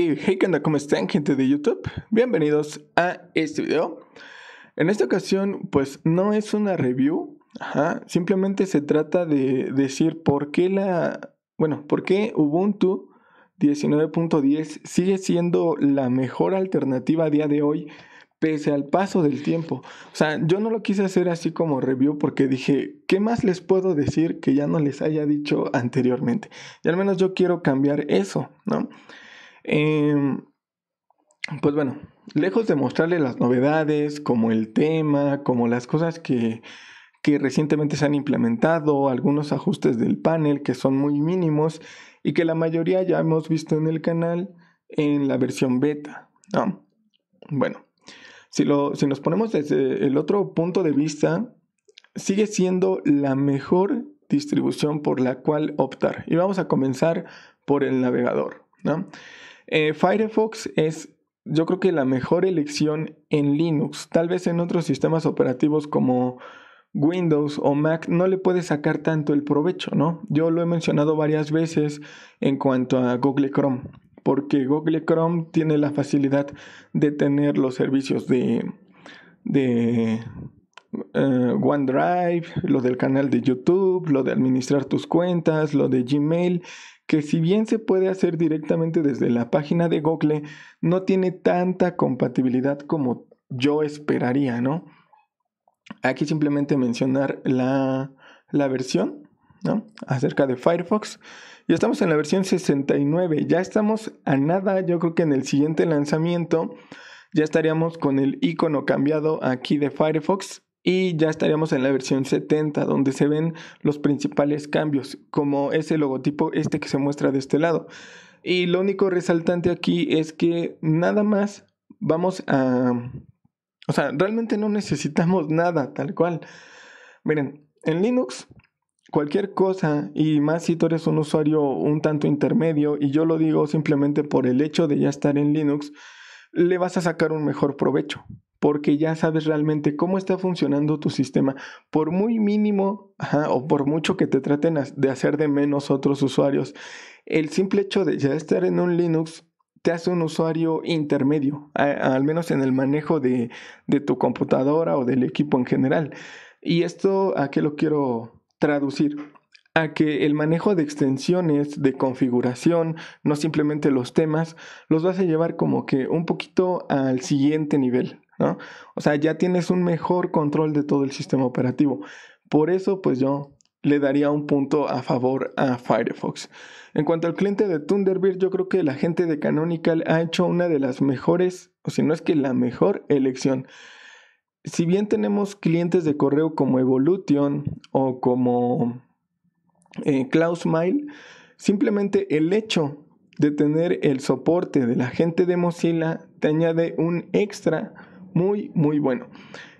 hey, ¿Cómo están, gente de YouTube? Bienvenidos a este video. En esta ocasión, pues no es una review, simplemente se trata de decir por qué la. Bueno, por qué Ubuntu 19.10 sigue siendo la mejor alternativa a día de hoy, pese al paso del tiempo. O sea, yo no lo quise hacer así como review porque dije, ¿qué más les puedo decir que ya no les haya dicho anteriormente? Y al menos yo quiero cambiar eso, ¿no? Em, pues bueno, lejos de mostrarle las novedades, como el tema, como las cosas que, recientemente se han implementado, algunos ajustes del panel que son muy mínimos y que la mayoría ya hemos visto en el canal en la versión beta. Bueno, si, lo, si nos ponemos desde el otro punto de vista, sigue siendo la mejor distribución por la cual optar. Y vamos a comenzar por el navegador. Eh, Firefox es yo creo que la mejor elección en Linux. Tal vez en otros sistemas operativos como Windows o Mac no le puede sacar tanto el provecho, ¿no? Yo lo he mencionado varias veces en cuanto a Google Chrome, porque Google Chrome tiene la facilidad de tener los servicios de, eh, OneDrive, lo del canal de YouTube, lo de administrar tus cuentas, lo de Gmail que si bien se puede hacer directamente desde la página de Google, no tiene tanta compatibilidad como yo esperaría, ¿no? Aquí simplemente mencionar la, la versión, ¿no? Acerca de Firefox. Ya estamos en la versión 69, ya estamos a nada, yo creo que en el siguiente lanzamiento ya estaríamos con el icono cambiado aquí de Firefox y ya estaríamos en la versión 70 donde se ven los principales cambios como ese logotipo este que se muestra de este lado y lo único resaltante aquí es que nada más vamos a o sea realmente no necesitamos nada tal cual miren en Linux cualquier cosa y más si tú eres un usuario un tanto intermedio y yo lo digo simplemente por el hecho de ya estar en Linux le vas a sacar un mejor provecho porque ya sabes realmente cómo está funcionando tu sistema. Por muy mínimo o por mucho que te traten de hacer de menos otros usuarios, el simple hecho de ya estar en un Linux te hace un usuario intermedio, al menos en el manejo de tu computadora o del equipo en general. ¿Y esto a qué lo quiero traducir? a que el manejo de extensiones, de configuración, no simplemente los temas, los vas a llevar como que un poquito al siguiente nivel. O sea, ya tienes un mejor control de todo el sistema operativo. Por eso, pues yo le daría un punto a favor a Firefox. En cuanto al cliente de Thunderbird, yo creo que la gente de Canonical ha hecho una de las mejores, o si no es que la mejor elección. Si bien tenemos clientes de correo como Evolution o como eh, Smile, simplemente el hecho de tener el soporte de la gente de Mozilla te añade un extra muy, muy bueno.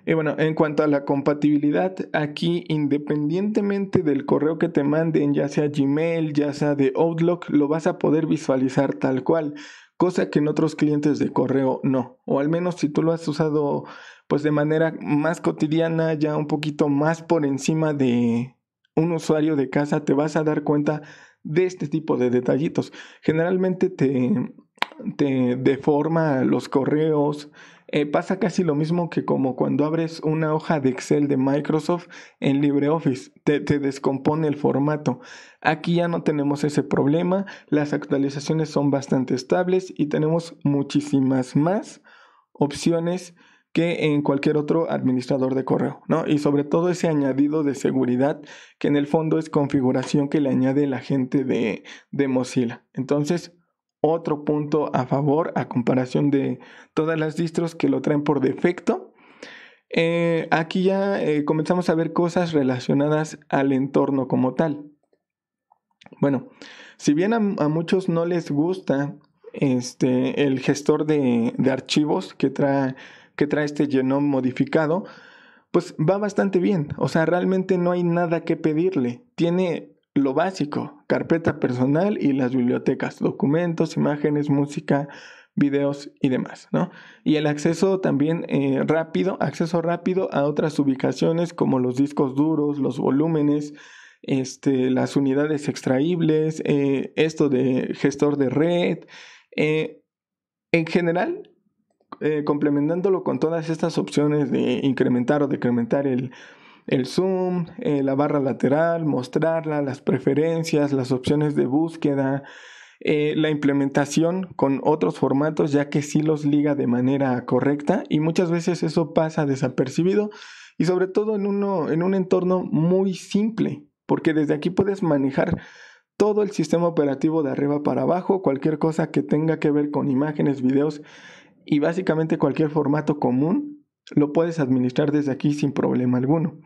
Y bueno, en cuanto a la compatibilidad, aquí independientemente del correo que te manden, ya sea Gmail, ya sea de Outlook, lo vas a poder visualizar tal cual, cosa que en otros clientes de correo no. O al menos si tú lo has usado pues de manera más cotidiana, ya un poquito más por encima de un usuario de casa, te vas a dar cuenta de este tipo de detallitos. Generalmente te, te deforma los correos, eh, pasa casi lo mismo que como cuando abres una hoja de Excel de Microsoft en LibreOffice, te, descompone el formato. Aquí ya no tenemos ese problema, las actualizaciones son bastante estables y tenemos muchísimas más opciones que en cualquier otro administrador de correo, ¿no? Y sobre todo ese añadido de seguridad que en el fondo es configuración que le añade la gente de Mozilla. Entonces, otro punto a favor a comparación de todas las distros que lo traen por defecto. Eh, aquí ya eh, comenzamos a ver cosas relacionadas al entorno como tal. Bueno, si bien a, muchos no les gusta este, el gestor de, archivos que trae, que trae este genome modificado, pues va bastante bien. O sea, realmente no hay nada que pedirle. Tiene lo básico, carpeta personal y las bibliotecas, documentos, imágenes, música, videos y demás, ¿no? Y el acceso también eh, rápido, acceso rápido a otras ubicaciones como los discos duros, los volúmenes, este, las unidades extraíbles, eh, esto de gestor de red. Eh, en general, complementándolo con todas estas opciones de incrementar o decrementar el, el zoom, eh, la barra lateral, mostrarla, las preferencias, las opciones de búsqueda, eh, la implementación con otros formatos ya que sí los liga de manera correcta y muchas veces eso pasa desapercibido y sobre todo en, uno, en un entorno muy simple porque desde aquí puedes manejar todo el sistema operativo de arriba para abajo, cualquier cosa que tenga que ver con imágenes, videos y básicamente cualquier formato común lo puedes administrar desde aquí sin problema alguno.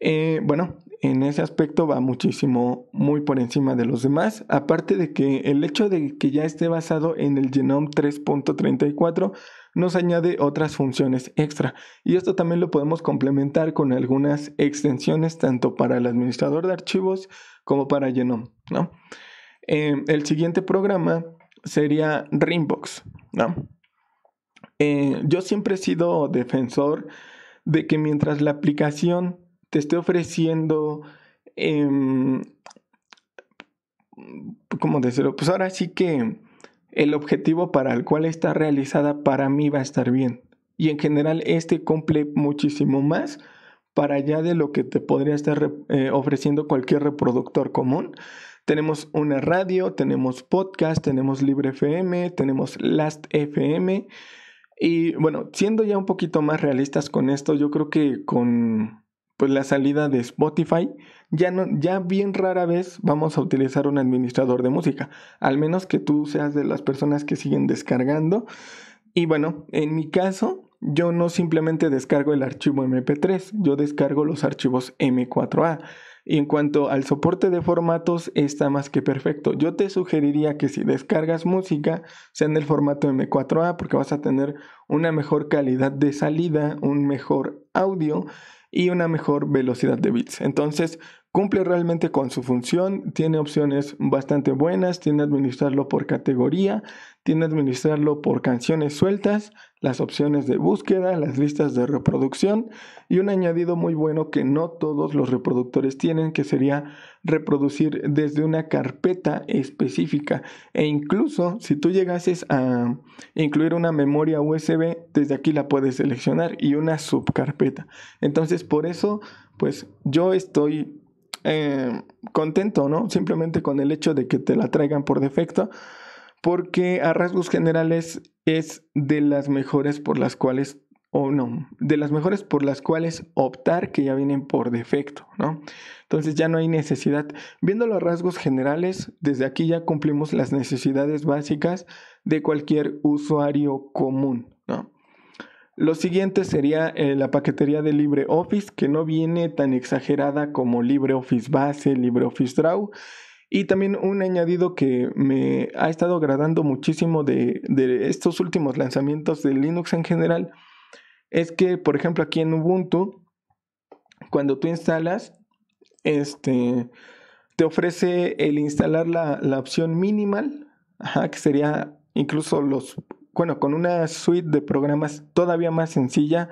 Eh, bueno, en ese aspecto va muchísimo, muy por encima de los demás. Aparte de que el hecho de que ya esté basado en el Genome 3.34 nos añade otras funciones extra. Y esto también lo podemos complementar con algunas extensiones tanto para el administrador de archivos como para Genome, ¿no? Eh, el siguiente programa sería Rimbox, ¿no? Eh, yo siempre he sido defensor de que mientras la aplicación te esté ofreciendo, em, ¿cómo decirlo? Pues ahora sí que el objetivo para el cual está realizada para mí va a estar bien. Y en general este cumple muchísimo más para allá de lo que te podría estar eh, ofreciendo cualquier reproductor común. Tenemos una radio, tenemos podcast, tenemos Libre FM, tenemos Last FM. Y bueno, siendo ya un poquito más realistas con esto, yo creo que con pues la salida de Spotify, ya, no, ya bien rara vez vamos a utilizar un administrador de música, al menos que tú seas de las personas que siguen descargando. Y bueno, en mi caso, yo no simplemente descargo el archivo MP3, yo descargo los archivos M4A. Y En cuanto al soporte de formatos, está más que perfecto. Yo te sugeriría que si descargas música, sea en el formato M4A, porque vas a tener una mejor calidad de salida, un mejor audio y una mejor velocidad de bits. Entonces, cumple realmente con su función, tiene opciones bastante buenas, tiene administrarlo por categoría, tiene administrarlo por canciones sueltas, las opciones de búsqueda, las listas de reproducción y un añadido muy bueno que no todos los reproductores tienen, que sería reproducir desde una carpeta específica e incluso si tú llegases a incluir una memoria USB, desde aquí la puedes seleccionar y una subcarpeta. Entonces por eso, pues yo estoy eh, contento, ¿no? Simplemente con el hecho de que te la traigan por defecto, porque a rasgos generales es de las mejores por las cuales, o no, de las mejores por las cuales optar que ya vienen por defecto, ¿no? Entonces ya no hay necesidad. Viendo los rasgos generales, desde aquí ya cumplimos las necesidades básicas de cualquier usuario común, ¿no? Lo siguiente sería eh, la paquetería de LibreOffice, que no viene tan exagerada como LibreOffice Base, LibreOffice Draw. Y también un añadido que me ha estado agradando muchísimo de, estos últimos lanzamientos de Linux en general es que, por ejemplo, aquí en Ubuntu, cuando tú instalas, este, te ofrece el instalar la, opción minimal, que sería incluso los bueno, con una suite de programas todavía más sencilla.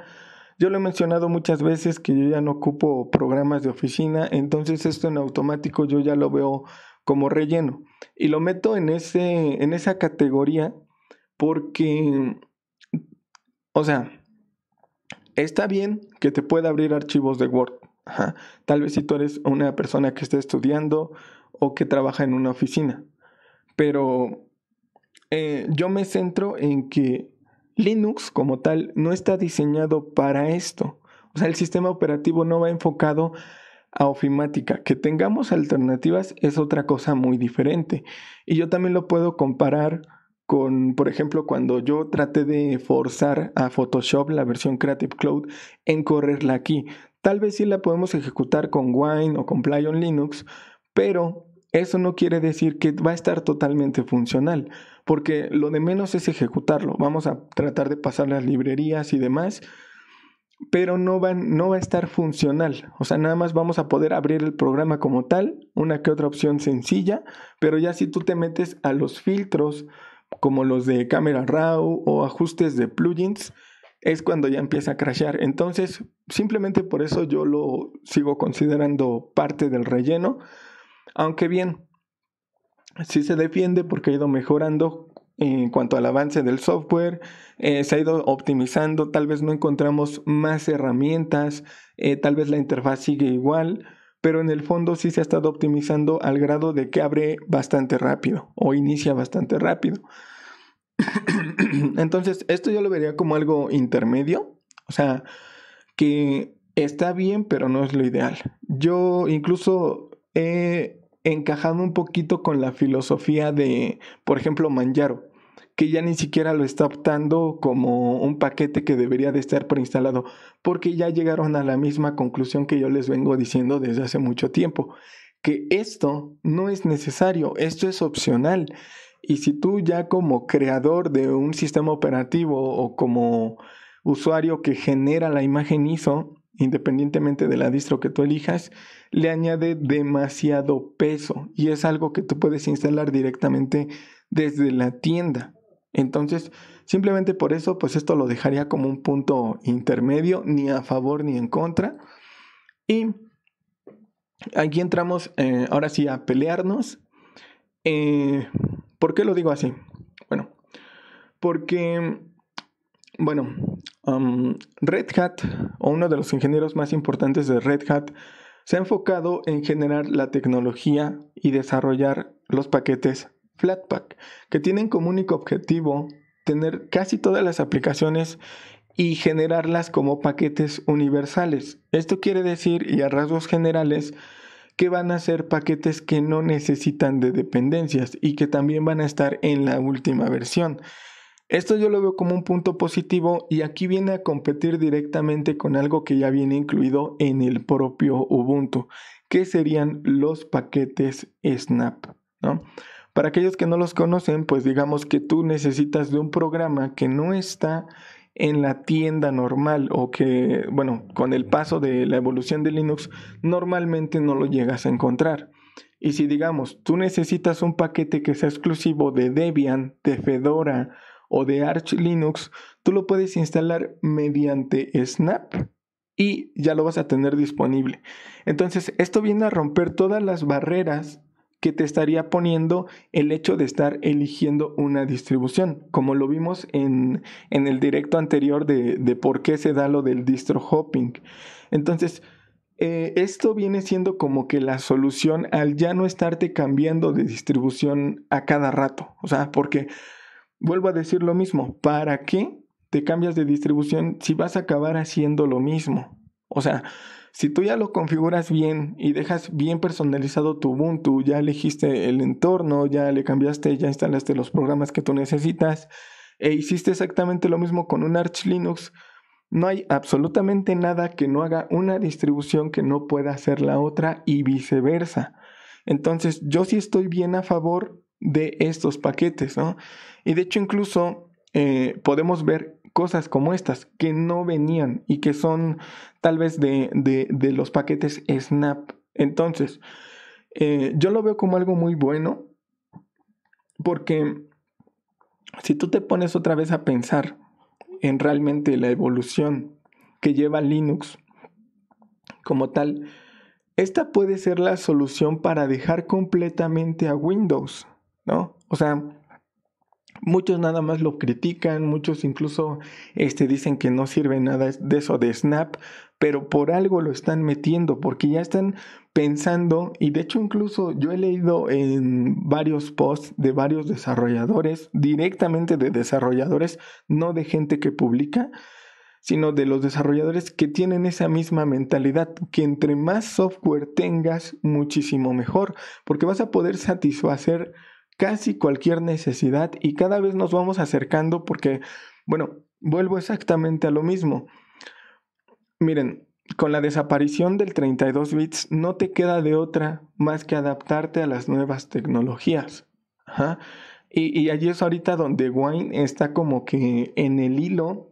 Yo lo he mencionado muchas veces que yo ya no ocupo programas de oficina, entonces esto en automático yo ya lo veo como relleno. Y lo meto en, ese, en esa categoría porque, o sea, está bien que te pueda abrir archivos de Word. Tal vez si tú eres una persona que está estudiando o que trabaja en una oficina. Pero eh, yo me centro en que Linux como tal no está diseñado para esto. O sea, el sistema operativo no va enfocado a ofimática. Que tengamos alternativas es otra cosa muy diferente. Y yo también lo puedo comparar con, por ejemplo, cuando yo traté de forzar a Photoshop la versión Creative Cloud en correrla aquí. Tal vez sí la podemos ejecutar con Wine o con on Linux, pero eso no quiere decir que va a estar totalmente funcional, porque lo de menos es ejecutarlo. Vamos a tratar de pasar las librerías y demás, pero no va, no va a estar funcional. O sea, nada más vamos a poder abrir el programa como tal, una que otra opción sencilla, pero ya si tú te metes a los filtros como los de cámara Raw o ajustes de plugins, es cuando ya empieza a crashear. Entonces, simplemente por eso yo lo sigo considerando parte del relleno aunque bien, sí se defiende porque ha ido mejorando en cuanto al avance del software, eh, se ha ido optimizando, tal vez no encontramos más herramientas, eh, tal vez la interfaz sigue igual, pero en el fondo sí se ha estado optimizando al grado de que abre bastante rápido o inicia bastante rápido. Entonces, esto yo lo vería como algo intermedio, o sea, que está bien, pero no es lo ideal. Yo incluso he encajando un poquito con la filosofía de, por ejemplo, Manjaro, que ya ni siquiera lo está optando como un paquete que debería de estar preinstalado, porque ya llegaron a la misma conclusión que yo les vengo diciendo desde hace mucho tiempo, que esto no es necesario, esto es opcional. Y si tú ya como creador de un sistema operativo o como usuario que genera la imagen ISO, independientemente de la distro que tú elijas, le añade demasiado peso y es algo que tú puedes instalar directamente desde la tienda. Entonces, simplemente por eso, pues esto lo dejaría como un punto intermedio, ni a favor ni en contra. Y aquí entramos eh, ahora sí a pelearnos. Eh, ¿Por qué lo digo así? Bueno, porque bueno, Red Hat, o uno de los ingenieros más importantes de Red Hat, se ha enfocado en generar la tecnología y desarrollar los paquetes Flatpak, que tienen como único objetivo tener casi todas las aplicaciones y generarlas como paquetes universales. Esto quiere decir, y a rasgos generales, que van a ser paquetes que no necesitan de dependencias y que también van a estar en la última versión. Esto yo lo veo como un punto positivo y aquí viene a competir directamente con algo que ya viene incluido en el propio Ubuntu, que serían los paquetes Snap, ¿no? Para aquellos que no los conocen, pues digamos que tú necesitas de un programa que no está en la tienda normal o que, bueno, con el paso de la evolución de Linux, normalmente no lo llegas a encontrar. Y si digamos, tú necesitas un paquete que sea exclusivo de Debian, de Fedora, o de Arch Linux, tú lo puedes instalar mediante Snap y ya lo vas a tener disponible. Entonces, esto viene a romper todas las barreras que te estaría poniendo el hecho de estar eligiendo una distribución, como lo vimos en, en el directo anterior de, de, por qué se da lo del distro hopping. Entonces, eh, esto viene siendo como que la solución al ya no estarte cambiando de distribución a cada rato, o sea, porque Vuelvo a decir lo mismo, ¿para qué te cambias de distribución si vas a acabar haciendo lo mismo? O sea, si tú ya lo configuras bien y dejas bien personalizado tu Ubuntu, ya elegiste el entorno, ya le cambiaste, ya instalaste los programas que tú necesitas e hiciste exactamente lo mismo con un Arch Linux, no hay absolutamente nada que no haga una distribución que no pueda hacer la otra y viceversa. Entonces, yo sí estoy bien a favor de estos paquetes, ¿no? Y de hecho incluso eh, podemos ver cosas como estas que no venían y que son tal vez de, de, los paquetes Snap. Entonces, eh, yo lo veo como algo muy bueno porque si tú te pones otra vez a pensar en realmente la evolución que lleva Linux como tal, esta puede ser la solución para dejar completamente a Windows. ¿no? O sea, muchos nada más lo critican, muchos incluso este, dicen que no sirve nada de eso de Snap, pero por algo lo están metiendo, porque ya están pensando, y de hecho incluso yo he leído en varios posts de varios desarrolladores, directamente de desarrolladores, no de gente que publica, sino de los desarrolladores que tienen esa misma mentalidad, que entre más software tengas, muchísimo mejor, porque vas a poder satisfacer casi cualquier necesidad y cada vez nos vamos acercando porque, bueno, vuelvo exactamente a lo mismo. Miren, con la desaparición del 32 bits no te queda de otra más que adaptarte a las nuevas tecnologías. Y, allí es ahorita donde Wine está como que en el hilo,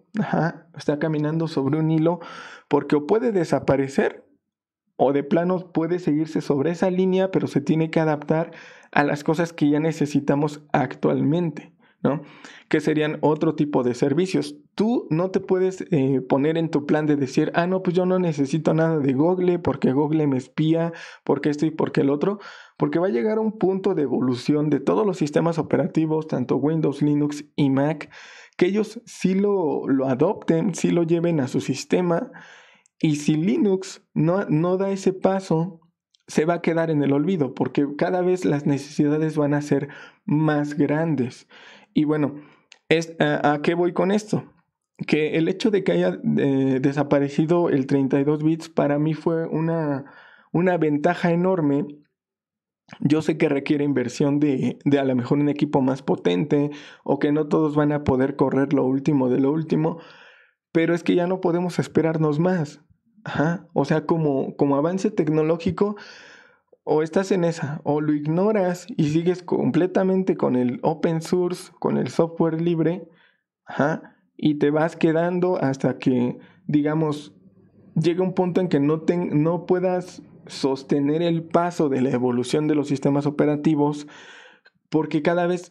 está caminando sobre un hilo, porque o puede desaparecer o de plano puede seguirse sobre esa línea, pero se tiene que adaptar a las cosas que ya necesitamos actualmente, ¿no? Que serían otro tipo de servicios. Tú no te puedes eh, poner en tu plan de decir, ah, no, pues yo no necesito nada de Google porque Google me espía, porque esto y porque el otro, porque va a llegar un punto de evolución de todos los sistemas operativos, tanto Windows, Linux y Mac, que ellos sí lo, lo adopten, sí lo lleven a su sistema. Y si Linux no, no da ese paso, se va a quedar en el olvido porque cada vez las necesidades van a ser más grandes. Y bueno, a, qué voy con esto? Que el hecho de que haya eh, desaparecido el 32 bits para mí fue una, una ventaja enorme yo sé que requiere inversión de, de, a lo mejor un equipo más potente o que no todos van a poder correr lo último de lo último, pero es que ya no podemos esperarnos más. O sea, como, como avance tecnológico, o estás en esa, o lo ignoras y sigues completamente con el open source, con el software libre, y te vas quedando hasta que, digamos, llega un punto en que no, no puedas sostener el paso de la evolución de los sistemas operativos, porque cada vez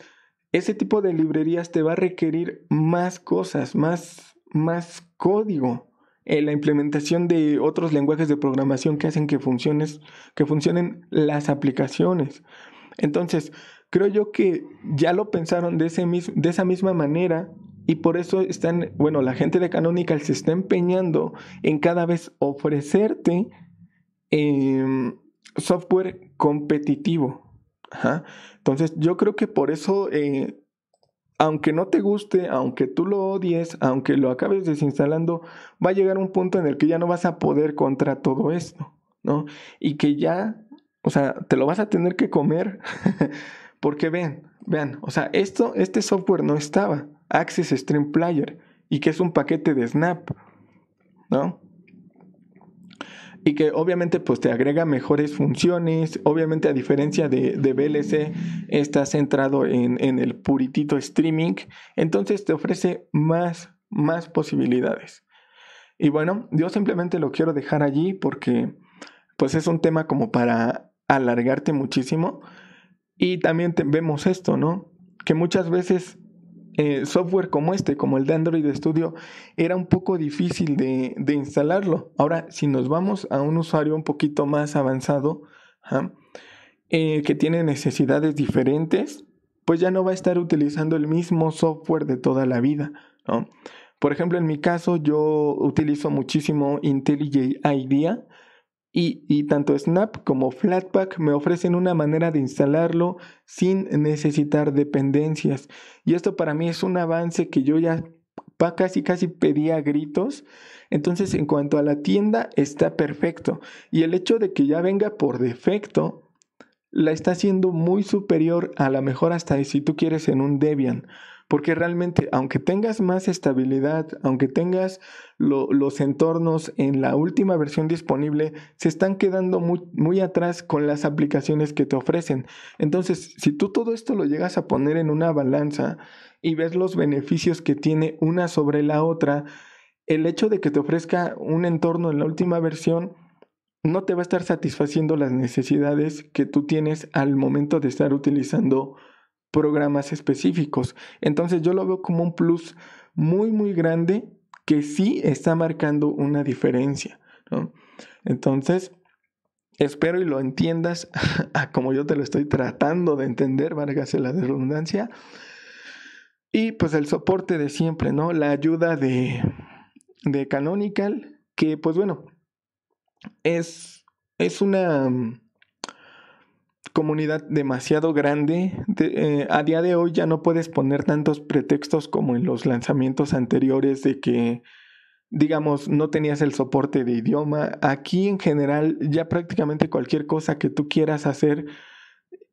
ese tipo de librerías te va a requerir más cosas, más, más código. Eh, la implementación de otros lenguajes de programación que hacen que, funciones, que funcionen las aplicaciones. Entonces, creo yo que ya lo pensaron de, de esa misma manera y por eso están, bueno, la gente de Canonical se está empeñando en cada vez ofrecerte em, software competitivo. Entonces, yo creo que por eso eh, aunque no te guste, aunque tú lo odies, aunque lo acabes desinstalando, va a llegar un punto en el que ya no vas a poder contra todo esto, ¿no? Y que ya, o sea, te lo vas a tener que comer, porque vean, vean, o sea, esto, este software no estaba, Access Stream Player, y que es un paquete de Snap, ¿no? y que obviamente pues te agrega mejores funciones, obviamente a diferencia de, de VLC está centrado en, en, el puritito streaming, entonces te ofrece más, más posibilidades. Y bueno, yo simplemente lo quiero dejar allí porque pues es un tema como para alargarte muchísimo y también vemos esto, ¿no? Que muchas veces eh, software como este, como el de Android Studio, era un poco difícil de, instalarlo. Ahora, si nos vamos a un usuario un poquito más avanzado, eh, que tiene necesidades diferentes, pues ya no va a estar utilizando el mismo software de toda la vida, Por ejemplo, en mi caso yo utilizo muchísimo IntelliJ IDEA y, tanto Snap como Flatpak me ofrecen una manera de instalarlo sin necesitar dependencias. Y esto para mí es un avance que yo ya casi casi pedía gritos. Entonces en cuanto a la tienda está perfecto. Y el hecho de que ya venga por defecto la está haciendo muy superior a la mejor hasta si tú quieres en un Debian. Porque realmente, aunque tengas más estabilidad, aunque tengas los entornos en la última versión disponible, se están quedando muy atrás con las aplicaciones que te ofrecen. Entonces, si tú todo esto lo llegas a poner en una balanza y ves los beneficios que tiene una sobre la otra, el hecho de que te ofrezca un entorno en la última versión no te va a estar satisfaciendo las necesidades que tú tienes al momento de estar utilizando programas específicos. Entonces yo lo veo como un plus muy, muy grande que sí está marcando una diferencia. Entonces, espero y lo entiendas como yo te lo estoy tratando de entender, Vargas, la redundancia. Y pues el soporte de siempre, ¿no? La ayuda de, de Canonical, que pues bueno, es, es una comunidad demasiado grande. Eh, a día de hoy ya no puedes poner tantos pretextos como en los lanzamientos anteriores de que, digamos, no tenías el soporte de idioma. Aquí en general ya prácticamente cualquier cosa que tú quieras hacer,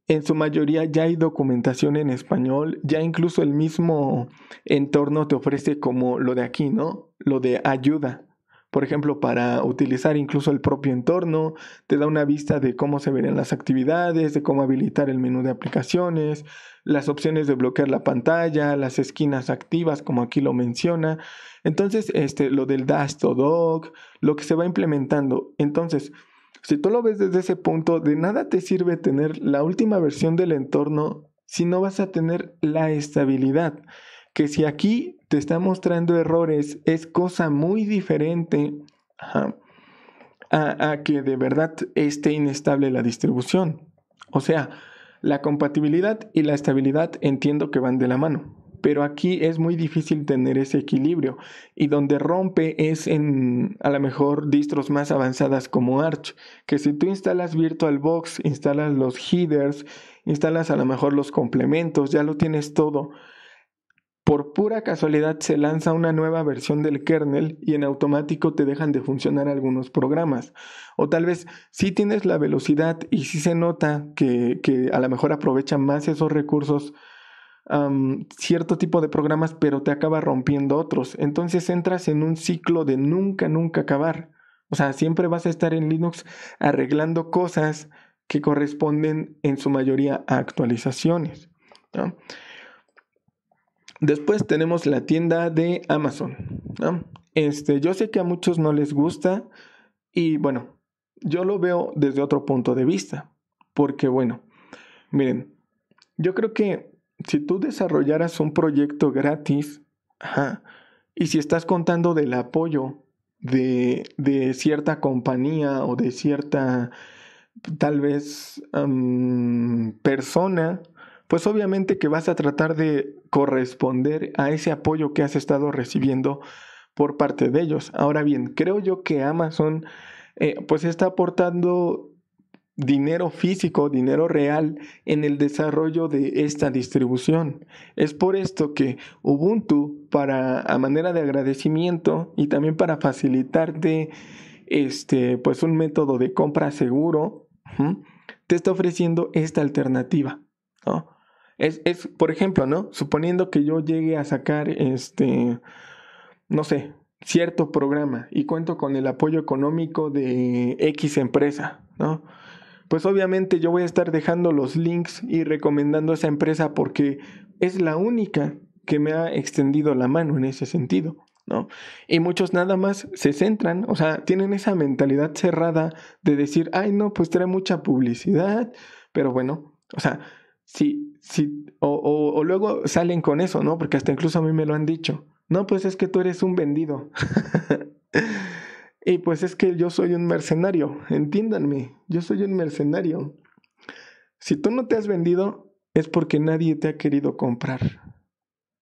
en su mayoría ya hay documentación en español, ya incluso el mismo entorno te ofrece como lo de aquí, ¿no? Lo de ayuda por ejemplo, para utilizar incluso el propio entorno, te da una vista de cómo se verían las actividades, de cómo habilitar el menú de aplicaciones, las opciones de bloquear la pantalla, las esquinas activas, como aquí lo menciona. Entonces, este, lo del dash to dock, lo que se va implementando. Entonces, si tú lo ves desde ese punto, de nada te sirve tener la última versión del entorno si no vas a tener la estabilidad que si aquí te está mostrando errores, es cosa muy diferente a, a que de verdad esté inestable la distribución. O sea, la compatibilidad y la estabilidad entiendo que van de la mano, pero aquí es muy difícil tener ese equilibrio y donde rompe es en a lo mejor distros más avanzadas como Arch, que si tú instalas VirtualBox, instalas los headers, instalas a lo mejor los complementos, ya lo tienes todo, por pura casualidad se lanza una nueva versión del kernel y en automático te dejan de funcionar algunos programas. O tal vez sí tienes la velocidad y sí se nota que, que a lo mejor aprovecha más esos recursos cierto tipo de programas, pero te acaba rompiendo otros. Entonces entras en un ciclo de nunca, nunca acabar. O sea, siempre vas a estar en Linux arreglando cosas que corresponden en su mayoría a actualizaciones. Después tenemos la tienda de Amazon. Este, yo sé que a muchos no les gusta y bueno, yo lo veo desde otro punto de vista. Porque bueno, miren, yo creo que si tú desarrollaras un proyecto gratis, ajá, y si estás contando del apoyo de, cierta compañía o de cierta, tal vez, persona, pues obviamente que vas a tratar de corresponder a ese apoyo que has estado recibiendo por parte de ellos. Ahora bien, creo yo que Amazon eh, pues está aportando dinero físico, dinero real en el desarrollo de esta distribución. Es por esto que Ubuntu, para a manera de agradecimiento y también para facilitarte este pues un método de compra seguro, te está ofreciendo esta alternativa. Es, por ejemplo, ¿no? Suponiendo que yo llegue a sacar, este, no sé, cierto programa y cuento con el apoyo económico de X empresa, ¿no? Pues obviamente yo voy a estar dejando los links y recomendando esa empresa porque es la única que me ha extendido la mano en ese sentido, ¿no? Y muchos nada más se centran, o sea, tienen esa mentalidad cerrada de decir, ay, no, pues trae mucha publicidad, pero bueno, o sea, si si, o, o, o, luego salen con eso, ¿no? Porque hasta incluso a mí me lo han dicho. No, pues es que tú eres un vendido. y pues es que yo soy un mercenario, entiéndanme, yo soy un mercenario. Si tú no te has vendido, es porque nadie te ha querido comprar.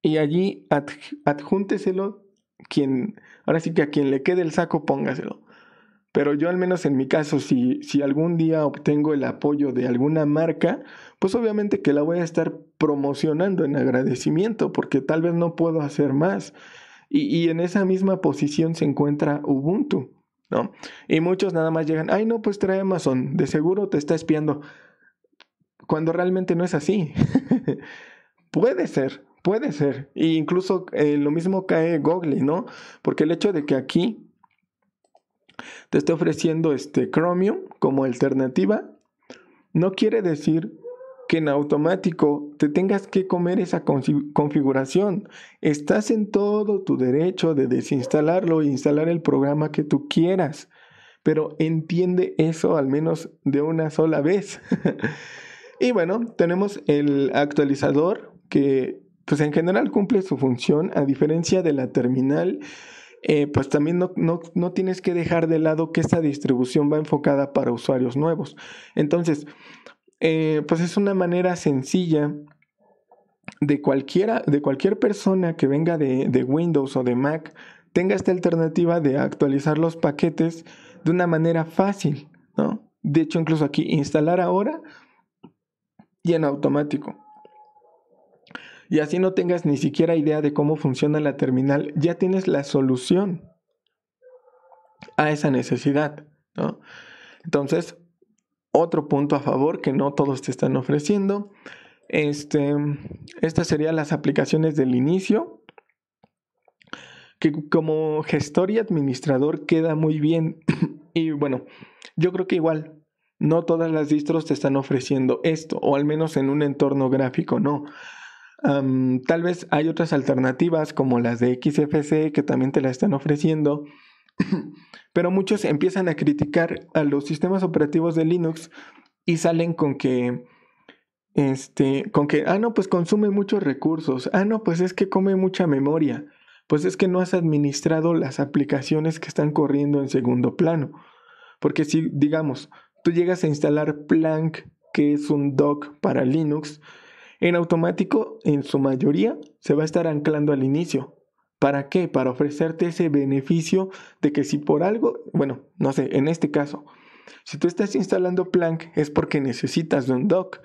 Y allí adjúnteselo quien, ahora sí que a quien le quede el saco, póngaselo. Pero yo al menos en mi caso, si, si algún día obtengo el apoyo de alguna marca, pues obviamente que la voy a estar promocionando en agradecimiento, porque tal vez no puedo hacer más. Y, en esa misma posición se encuentra Ubuntu, ¿no? Y muchos nada más llegan, ay no, pues trae Amazon, de seguro te está espiando. Cuando realmente no es así. puede ser, puede ser. E incluso eh, lo mismo cae Google, ¿no? Porque el hecho de que aquí te está ofreciendo este Chromium como alternativa, no quiere decir que en automático te tengas que comer esa configuración. Estás en todo tu derecho de desinstalarlo e instalar el programa que tú quieras, pero entiende eso al menos de una sola vez. y bueno, tenemos el actualizador que pues en general cumple su función a diferencia de la terminal eh, pues también no, no, no, tienes que dejar de lado que esta distribución va enfocada para usuarios nuevos. Entonces, eh, pues es una manera sencilla de cualquiera, de cualquier persona que venga de, de Windows o de Mac, tenga esta alternativa de actualizar los paquetes de una manera fácil, ¿no? De hecho, incluso aquí, instalar ahora y en automático y así no tengas ni siquiera idea de cómo funciona la terminal, ya tienes la solución a esa necesidad, ¿no? Entonces, otro punto a favor que no todos te están ofreciendo. Este, estas serían las aplicaciones del inicio, que como gestor y administrador queda muy bien. y bueno, yo creo que igual, no todas las distros te están ofreciendo esto, o al menos en un entorno gráfico, no tal vez hay otras alternativas como las de XFC que también te la están ofreciendo, pero muchos empiezan a criticar a los sistemas operativos de Linux y salen con que, este, con que, ah, no, pues consume muchos recursos, ah, no, pues es que come mucha memoria, pues es que no has administrado las aplicaciones que están corriendo en segundo plano. Porque si, digamos, tú llegas a instalar Plank que es un dock para Linux, en automático, en su mayoría, se va a estar anclando al inicio. ¿Para qué? Para ofrecerte ese beneficio de que si por algo, bueno, no sé, en este caso, si tú estás instalando Plank es porque necesitas un dock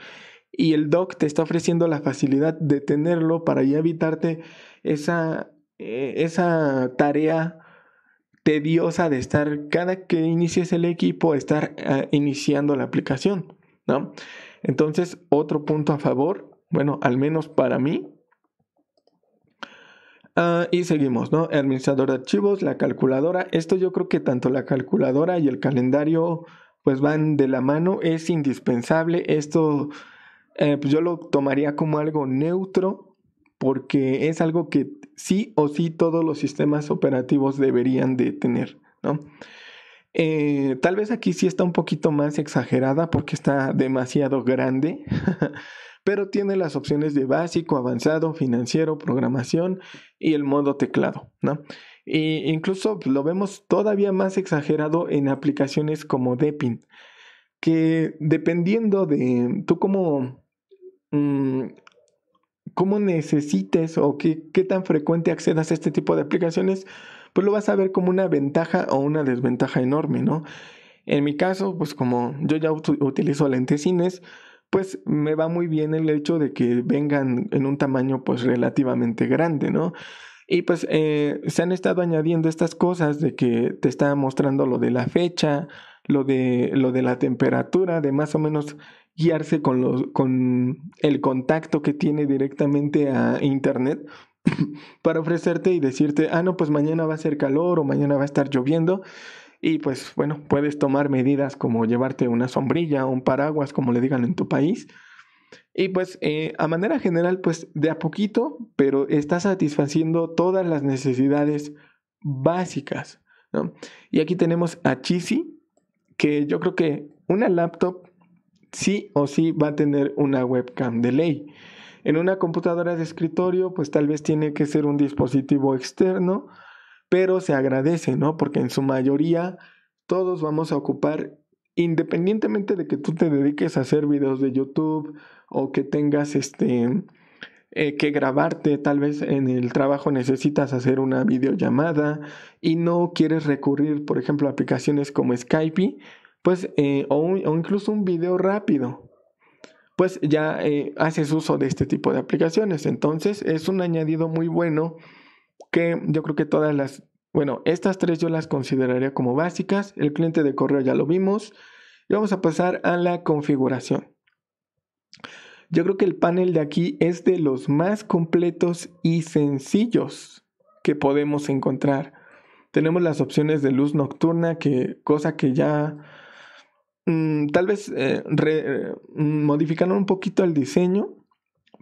y el dock te está ofreciendo la facilidad de tenerlo para ya evitarte esa, eh, esa tarea tediosa de estar cada que inicies el equipo, estar eh, iniciando la aplicación, ¿no? Entonces, otro punto a favor bueno, al menos para mí. Ah, y seguimos, ¿no? Administrador de archivos, la calculadora. Esto yo creo que tanto la calculadora y el calendario pues van de la mano. Es indispensable. Esto eh, pues, yo lo tomaría como algo neutro porque es algo que sí o sí todos los sistemas operativos deberían de tener, ¿no? Eh, tal vez aquí sí está un poquito más exagerada porque está demasiado grande. pero tiene las opciones de básico, avanzado, financiero, programación y el modo teclado, ¿no? E incluso pues, lo vemos todavía más exagerado en aplicaciones como Depin, que dependiendo de tú cómo, mm, cómo necesites o qué, qué tan frecuente accedas a este tipo de aplicaciones, pues lo vas a ver como una ventaja o una desventaja enorme, ¿no? En mi caso, pues como yo ya utilizo lentesines pues me va muy bien el hecho de que vengan en un tamaño pues relativamente grande, ¿no? Y pues eh, se han estado añadiendo estas cosas de que te está mostrando lo de la fecha, lo de, lo de la temperatura, de más o menos guiarse con, lo con el contacto que tiene directamente a Internet para ofrecerte y decirte, ah, no, pues mañana va a ser calor o mañana va a estar lloviendo. Y pues bueno, puedes tomar medidas como llevarte una sombrilla o un paraguas, como le digan en tu país. Y pues eh, a manera general, pues de a poquito, pero está satisfaciendo todas las necesidades básicas. Y aquí tenemos a Chisi, que yo creo que una laptop sí o sí va a tener una webcam de ley. En una computadora de escritorio, pues tal vez tiene que ser un dispositivo externo pero se agradece, ¿no? Porque en su mayoría todos vamos a ocupar, independientemente de que tú te dediques a hacer videos de YouTube o que tengas este... Eh, que grabarte, tal vez en el trabajo necesitas hacer una videollamada y no quieres recurrir, por ejemplo, a aplicaciones como Skype, pues, eh, o, incluso un video rápido, pues ya eh, haces uso de este tipo de aplicaciones. Entonces es un añadido muy bueno que yo creo que todas las, bueno, estas tres yo las consideraría como básicas. El cliente de correo ya lo vimos. Y vamos a pasar a la configuración. Yo creo que el panel de aquí es de los más completos y sencillos que podemos encontrar. Tenemos las opciones de luz nocturna, que, cosa que ya mm, tal vez eh, eh, modificaron un poquito el diseño,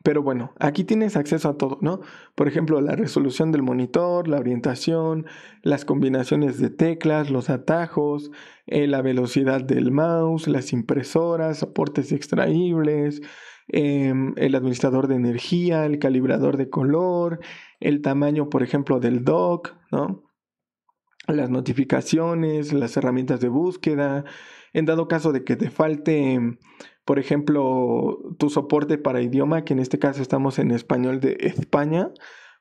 pero bueno, aquí tienes acceso a todo, ¿no? Por ejemplo, la resolución del monitor, la orientación, las combinaciones de teclas, los atajos, eh, la velocidad del mouse, las impresoras, soportes extraíbles, em, el administrador de energía, el calibrador de color, el tamaño, por ejemplo, del dock, ¿no? Las notificaciones, las herramientas de búsqueda. En dado caso de que te falte por ejemplo, tu soporte para idioma, que en este caso estamos en español de España,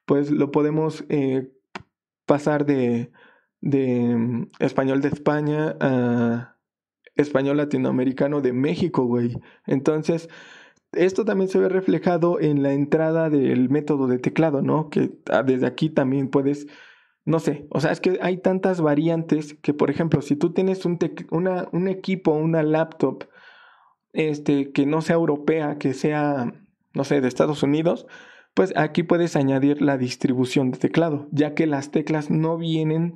pues lo podemos eh, pasar de, de, español de España a español latinoamericano de México, güey. Entonces, esto también se ve reflejado en la entrada del método de teclado, ¿no? Que desde aquí también puedes, no sé, o sea, es que hay tantas variantes que, por ejemplo, si tú tienes un, una, un equipo, una laptop este, que no sea europea, que sea, no sé, de Estados Unidos, pues aquí puedes añadir la distribución de teclado, ya que las teclas no vienen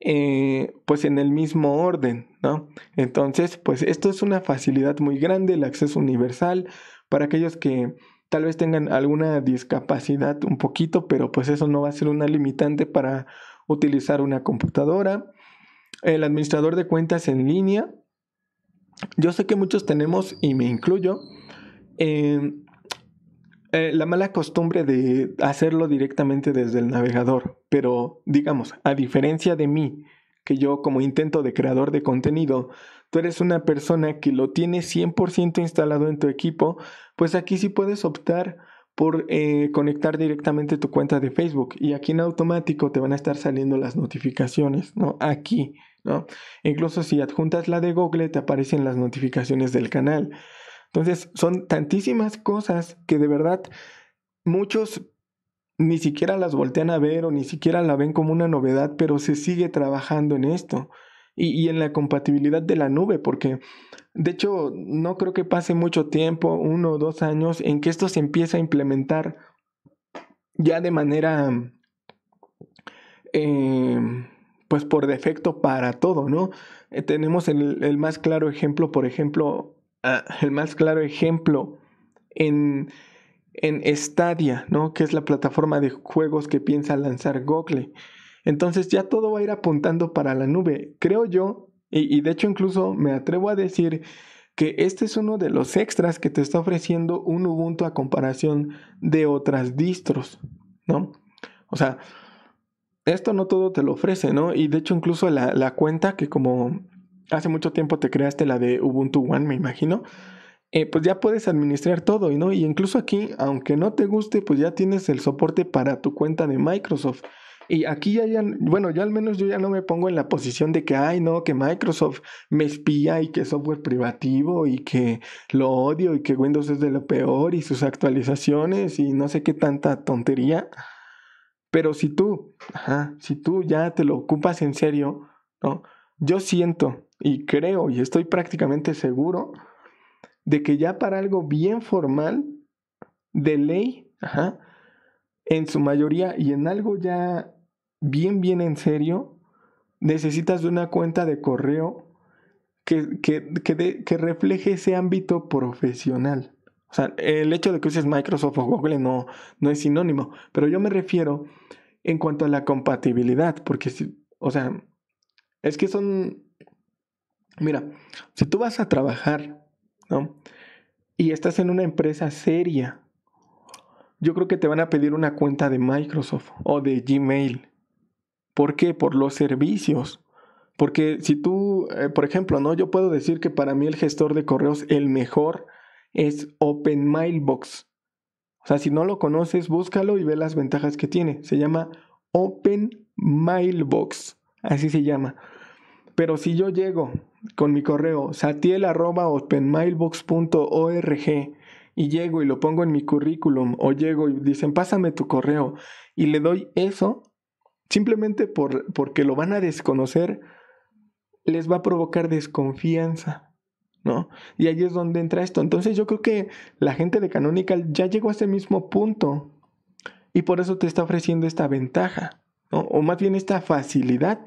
eh, pues en el mismo orden, ¿no? Entonces, pues esto es una facilidad muy grande, el acceso universal para aquellos que tal vez tengan alguna discapacidad un poquito, pero pues eso no va a ser una limitante para utilizar una computadora. El administrador de cuentas en línea, yo sé que muchos tenemos, y me incluyo, em, eh, la mala costumbre de hacerlo directamente desde el navegador, pero digamos, a diferencia de mí, que yo como intento de creador de contenido, tú eres una persona que lo tiene 100% instalado en tu equipo, pues aquí sí puedes optar por eh, conectar directamente tu cuenta de Facebook y aquí en automático te van a estar saliendo las notificaciones, ¿no? Aquí Incluso si adjuntas la de Google, te aparecen las notificaciones del canal. Entonces, son tantísimas cosas que de verdad muchos ni siquiera las voltean a ver o ni siquiera la ven como una novedad, pero se sigue trabajando en esto y, y en la compatibilidad de la nube, porque de hecho no creo que pase mucho tiempo, uno o dos años, en que esto se empiece a implementar ya de manera... Eh, pues por defecto para todo, ¿no? Eh, tenemos el, más claro ejemplo, por ejemplo, ah, el más claro ejemplo en, en Stadia, ¿no? Que es la plataforma de juegos que piensa lanzar Google. Entonces ya todo va a ir apuntando para la nube, creo yo, y, y de hecho incluso me atrevo a decir que este es uno de los extras que te está ofreciendo un Ubuntu a comparación de otras distros, ¿no? O sea, esto no todo te lo ofrece, ¿no? Y de hecho incluso la, cuenta que como hace mucho tiempo te creaste la de Ubuntu One, me imagino, eh, pues ya puedes administrar todo, ¿no? Y incluso aquí, aunque no te guste, pues ya tienes el soporte para tu cuenta de Microsoft. Y aquí ya, bueno, yo al menos yo ya no me pongo en la posición de que, ay, no, que Microsoft me espía y que es software privativo y que lo odio y que Windows es de lo peor y sus actualizaciones y no sé qué tanta tontería. Pero si tú, si tú ya te lo ocupas en serio, ¿no? Yo siento y creo y estoy prácticamente seguro de que ya para algo bien formal, de ley, en su mayoría y en algo ya bien, bien en serio, necesitas de una cuenta de correo que, que refleje ese ámbito profesional. O sea, el hecho de que uses Microsoft o Google no, no es sinónimo, pero yo me refiero en cuanto a la compatibilidad, porque, si, o sea, es que son, mira, si tú vas a trabajar, ¿no? Y estás en una empresa seria, yo creo que te van a pedir una cuenta de Microsoft o de Gmail. ¿Por qué? Por los servicios. Porque si tú, eh, por ejemplo, ¿no? Yo puedo decir que para mí el gestor de correos, el mejor, es Open Mailbox, O sea, si no lo conoces, búscalo y ve las ventajas que tiene. Se llama Open Mailbox, Así se llama. Pero si yo llego con mi correo satiel.openmailbox.org y llego y lo pongo en mi currículum o llego y dicen pásame tu correo y le doy eso, simplemente porque lo van a desconocer, les va a provocar desconfianza. ¿no? Y ahí es donde entra esto. Entonces yo creo que la gente de Canonical ya llegó a ese mismo punto y por eso te está ofreciendo esta ventaja, O más bien esta facilidad,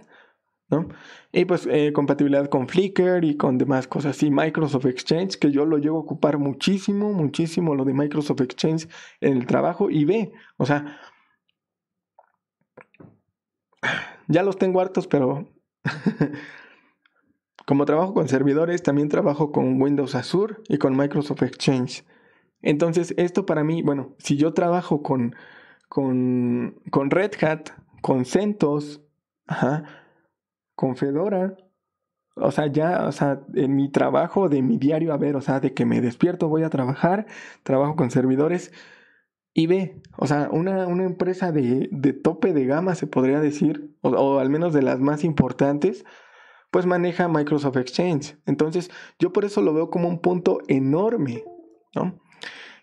¿no? Y pues eh, compatibilidad con Flickr y con demás cosas. Y Microsoft Exchange, que yo lo llevo a ocupar muchísimo, muchísimo lo de Microsoft Exchange en el trabajo y ve, o sea... Ya los tengo hartos, pero Como trabajo con servidores, también trabajo con Windows Azure y con Microsoft Exchange. Entonces, esto para mí, bueno, si yo trabajo con, con, con Red Hat, con CentOS, con Fedora, o sea, ya, o sea, en mi trabajo de mi diario, a ver, o sea, de que me despierto, voy a trabajar, trabajo con servidores y ve, o sea, una, una empresa de, de, tope de gama, se podría decir, o al menos de las más importantes, pues maneja Microsoft Exchange. Entonces, yo por eso lo veo como un punto enorme, ¿no?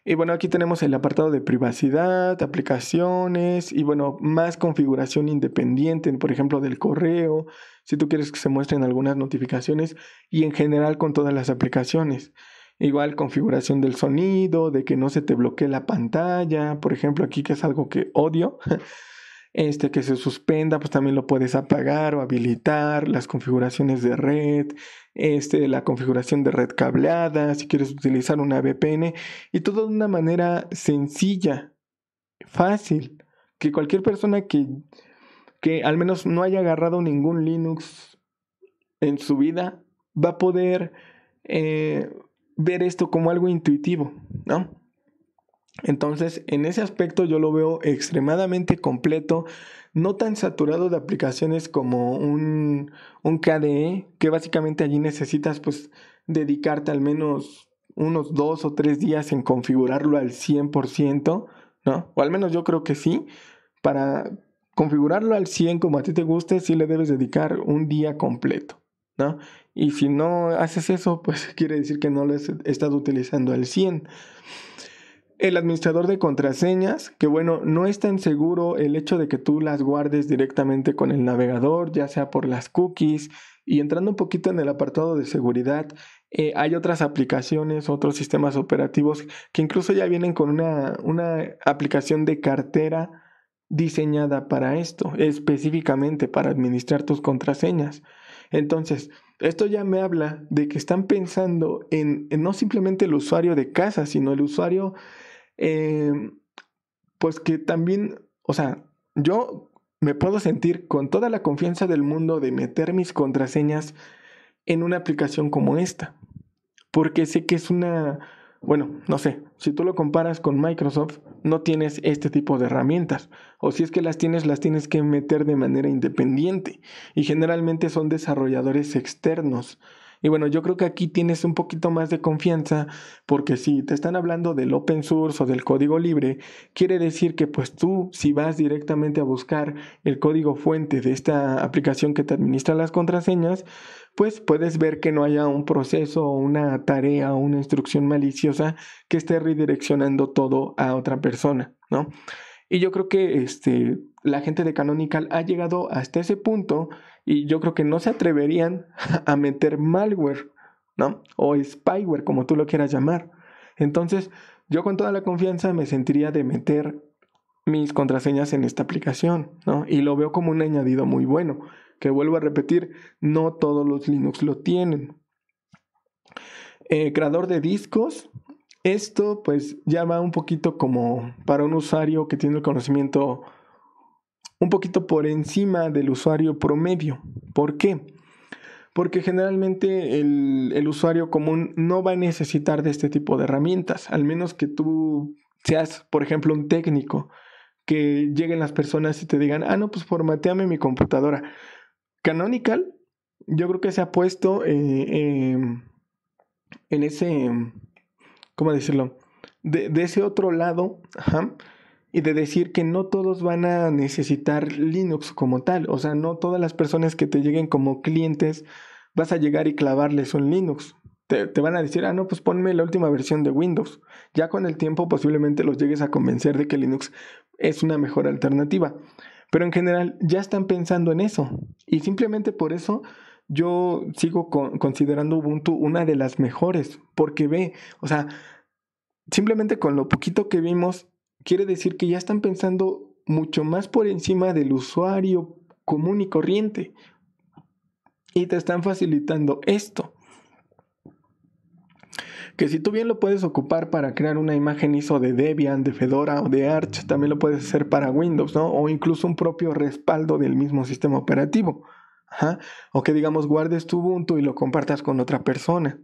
Y bueno, aquí tenemos el apartado de privacidad, aplicaciones y bueno, más configuración independiente, por ejemplo, del correo, si tú quieres que se muestren algunas notificaciones y en general con todas las aplicaciones. Igual configuración del sonido, de que no se te bloquee la pantalla, por ejemplo, aquí que es algo que odio. este que se suspenda, pues también lo puedes apagar o habilitar, las configuraciones de red, este, la configuración de red cableada, si quieres utilizar una VPN, y todo de una manera sencilla, fácil, que cualquier persona que, que al menos no haya agarrado ningún Linux en su vida, va a poder eh, ver esto como algo intuitivo, ¿no? Entonces, en ese aspecto yo lo veo extremadamente completo, no tan saturado de aplicaciones como un, un KDE, que básicamente allí necesitas pues dedicarte al menos unos dos o tres días en configurarlo al 100%, ¿no? O al menos yo creo que sí, para configurarlo al 100 como a ti te guste, sí le debes dedicar un día completo, ¿no? Y si no haces eso, pues quiere decir que no lo has estado utilizando al 100 el administrador de contraseñas, que bueno, no es tan seguro el hecho de que tú las guardes directamente con el navegador, ya sea por las cookies. Y entrando un poquito en el apartado de seguridad, eh, hay otras aplicaciones, otros sistemas operativos que incluso ya vienen con una, una aplicación de cartera diseñada para esto, específicamente para administrar tus contraseñas. Entonces, esto ya me habla de que están pensando en, no simplemente el usuario de casa, sino el usuario Em, pues que también, o sea, yo me puedo sentir con toda la confianza del mundo de meter mis contraseñas en una aplicación como esta, porque sé que es una, bueno, no sé, si tú lo comparas con Microsoft, no tienes este tipo de herramientas. O si es que las tienes, las tienes que meter de manera independiente. Y generalmente son desarrolladores externos. Y bueno, yo creo que aquí tienes un poquito más de confianza porque si te están hablando del open source o del código libre, quiere decir que pues tú si vas directamente a buscar el código fuente de esta aplicación que te administra las contraseñas, pues puedes ver que no haya un proceso o una tarea o una instrucción maliciosa que esté redireccionando todo a otra persona, ¿no? Y yo creo que este, la gente de Canonical ha llegado hasta ese punto y yo creo que no se atreverían a meter malware, ¿no? O spyware, como tú lo quieras llamar. Entonces, yo con toda la confianza me sentiría de meter mis contraseñas en esta aplicación, ¿no? Y lo veo como un añadido muy bueno, que vuelvo a repetir, no todos los Linux lo tienen. Eh, creador de discos, esto pues ya va un poquito como para un usuario que tiene el conocimiento un poquito por encima del usuario promedio. ¿Por qué? Porque generalmente el, el usuario común no va a necesitar de este tipo de herramientas, al menos que tú seas, por ejemplo, un técnico, que lleguen las personas y te digan, ah, no, pues formateame mi computadora. Canonical, yo creo que se ha puesto eh, eh, en ese ¿cómo decirlo? De, ese otro lado, ajá, y de decir que no todos van a necesitar Linux como tal, o sea, no todas las personas que te lleguen como clientes vas a llegar y clavarles un Linux. Te, te, van a decir, ah, no, pues ponme la última versión de Windows. Ya con el tiempo posiblemente los llegues a convencer de que Linux es una mejor alternativa. Pero en general ya están pensando en eso. Y simplemente por eso yo sigo considerando Ubuntu una de las mejores, porque ve, o sea, simplemente con lo poquito que vimos, quiere decir que ya están pensando mucho más por encima del usuario común y corriente. Y te están facilitando esto. Que si tú bien lo puedes ocupar para crear una imagen ISO de Debian, de Fedora o de Arch, también lo puedes hacer para Windows, ¿no? O incluso un propio respaldo del mismo sistema operativo. O que digamos guardes tu Ubuntu y lo compartas con otra persona.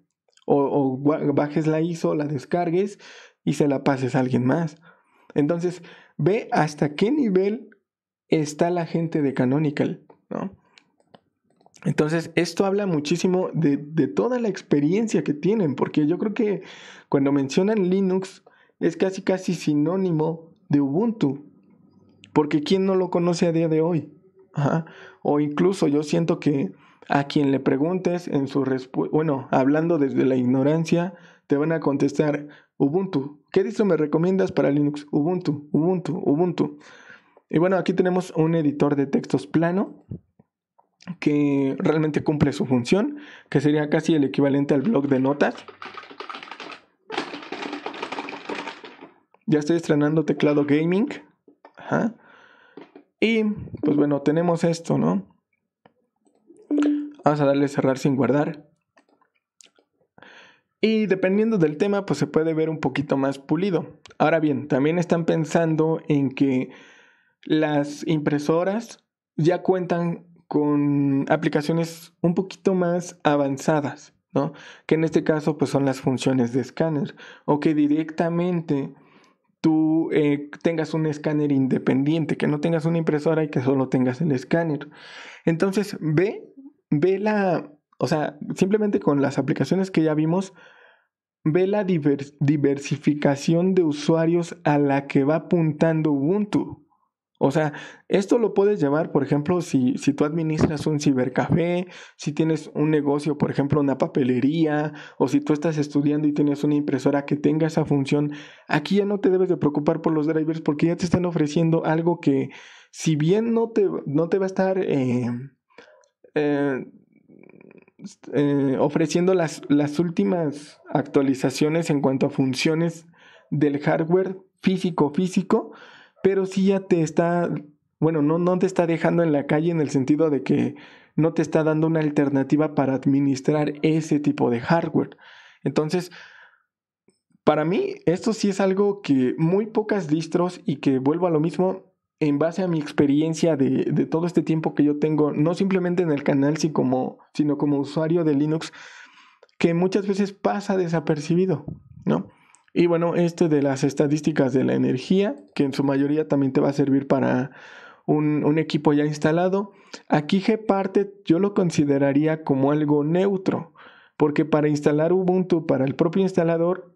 O, bajes la ISO, la descargues y se la pases a alguien más. Entonces, ve hasta qué nivel está la gente de Canonical, ¿no? Entonces, esto habla muchísimo de, de, toda la experiencia que tienen, porque yo creo que cuando mencionan Linux es casi casi sinónimo de Ubuntu, porque ¿quién no lo conoce a día de hoy? o incluso yo siento que a quien le preguntes en su respuesta, bueno, hablando desde la ignorancia, te van a contestar Ubuntu. ¿Qué distro me recomiendas para Linux? Ubuntu, Ubuntu, Ubuntu. Y bueno, aquí tenemos un editor de textos plano que realmente cumple su función, que sería casi el equivalente al blog de notas. Ya estoy estrenando teclado gaming. Ajá. Y pues bueno, tenemos esto, ¿no? Vamos a darle cerrar sin guardar. Y dependiendo del tema, pues se puede ver un poquito más pulido. Ahora bien, también están pensando en que las impresoras ya cuentan con aplicaciones un poquito más avanzadas, ¿no? Que en este caso pues son las funciones de escáner o que directamente tú eh, tengas un escáner independiente, que no tengas una impresora y que solo tengas el escáner. Entonces, ve, ve la, o sea, simplemente con las aplicaciones que ya vimos, ve la diversificación de usuarios a la que va apuntando Ubuntu. O sea, esto lo puedes llevar, por ejemplo, si, si tú administras un cibercafé, si tienes un negocio, por ejemplo, una papelería, o si tú estás estudiando y tienes una impresora que tenga esa función, aquí ya no te debes de preocupar por los drivers porque ya te están ofreciendo algo que, si bien no te, no te va a estar... Eh, eh, eh, ofreciendo las, las últimas actualizaciones en cuanto a funciones del hardware físico físico, pero sí ya te está, bueno, no, no te está dejando en la calle en el sentido de que no te está dando una alternativa para administrar ese tipo de hardware. Entonces, para mí, esto sí es algo que muy pocas distros y que vuelvo a lo mismo, en base a mi experiencia de, de todo este tiempo que yo tengo, no simplemente en el canal, como, sino como usuario de Linux, que muchas veces pasa desapercibido, ¿no? Y bueno, este de las estadísticas de la energía, que en su mayoría también te va a servir para un, equipo ya instalado. Aquí Gparted yo lo consideraría como algo neutro, porque para instalar Ubuntu para el propio instalador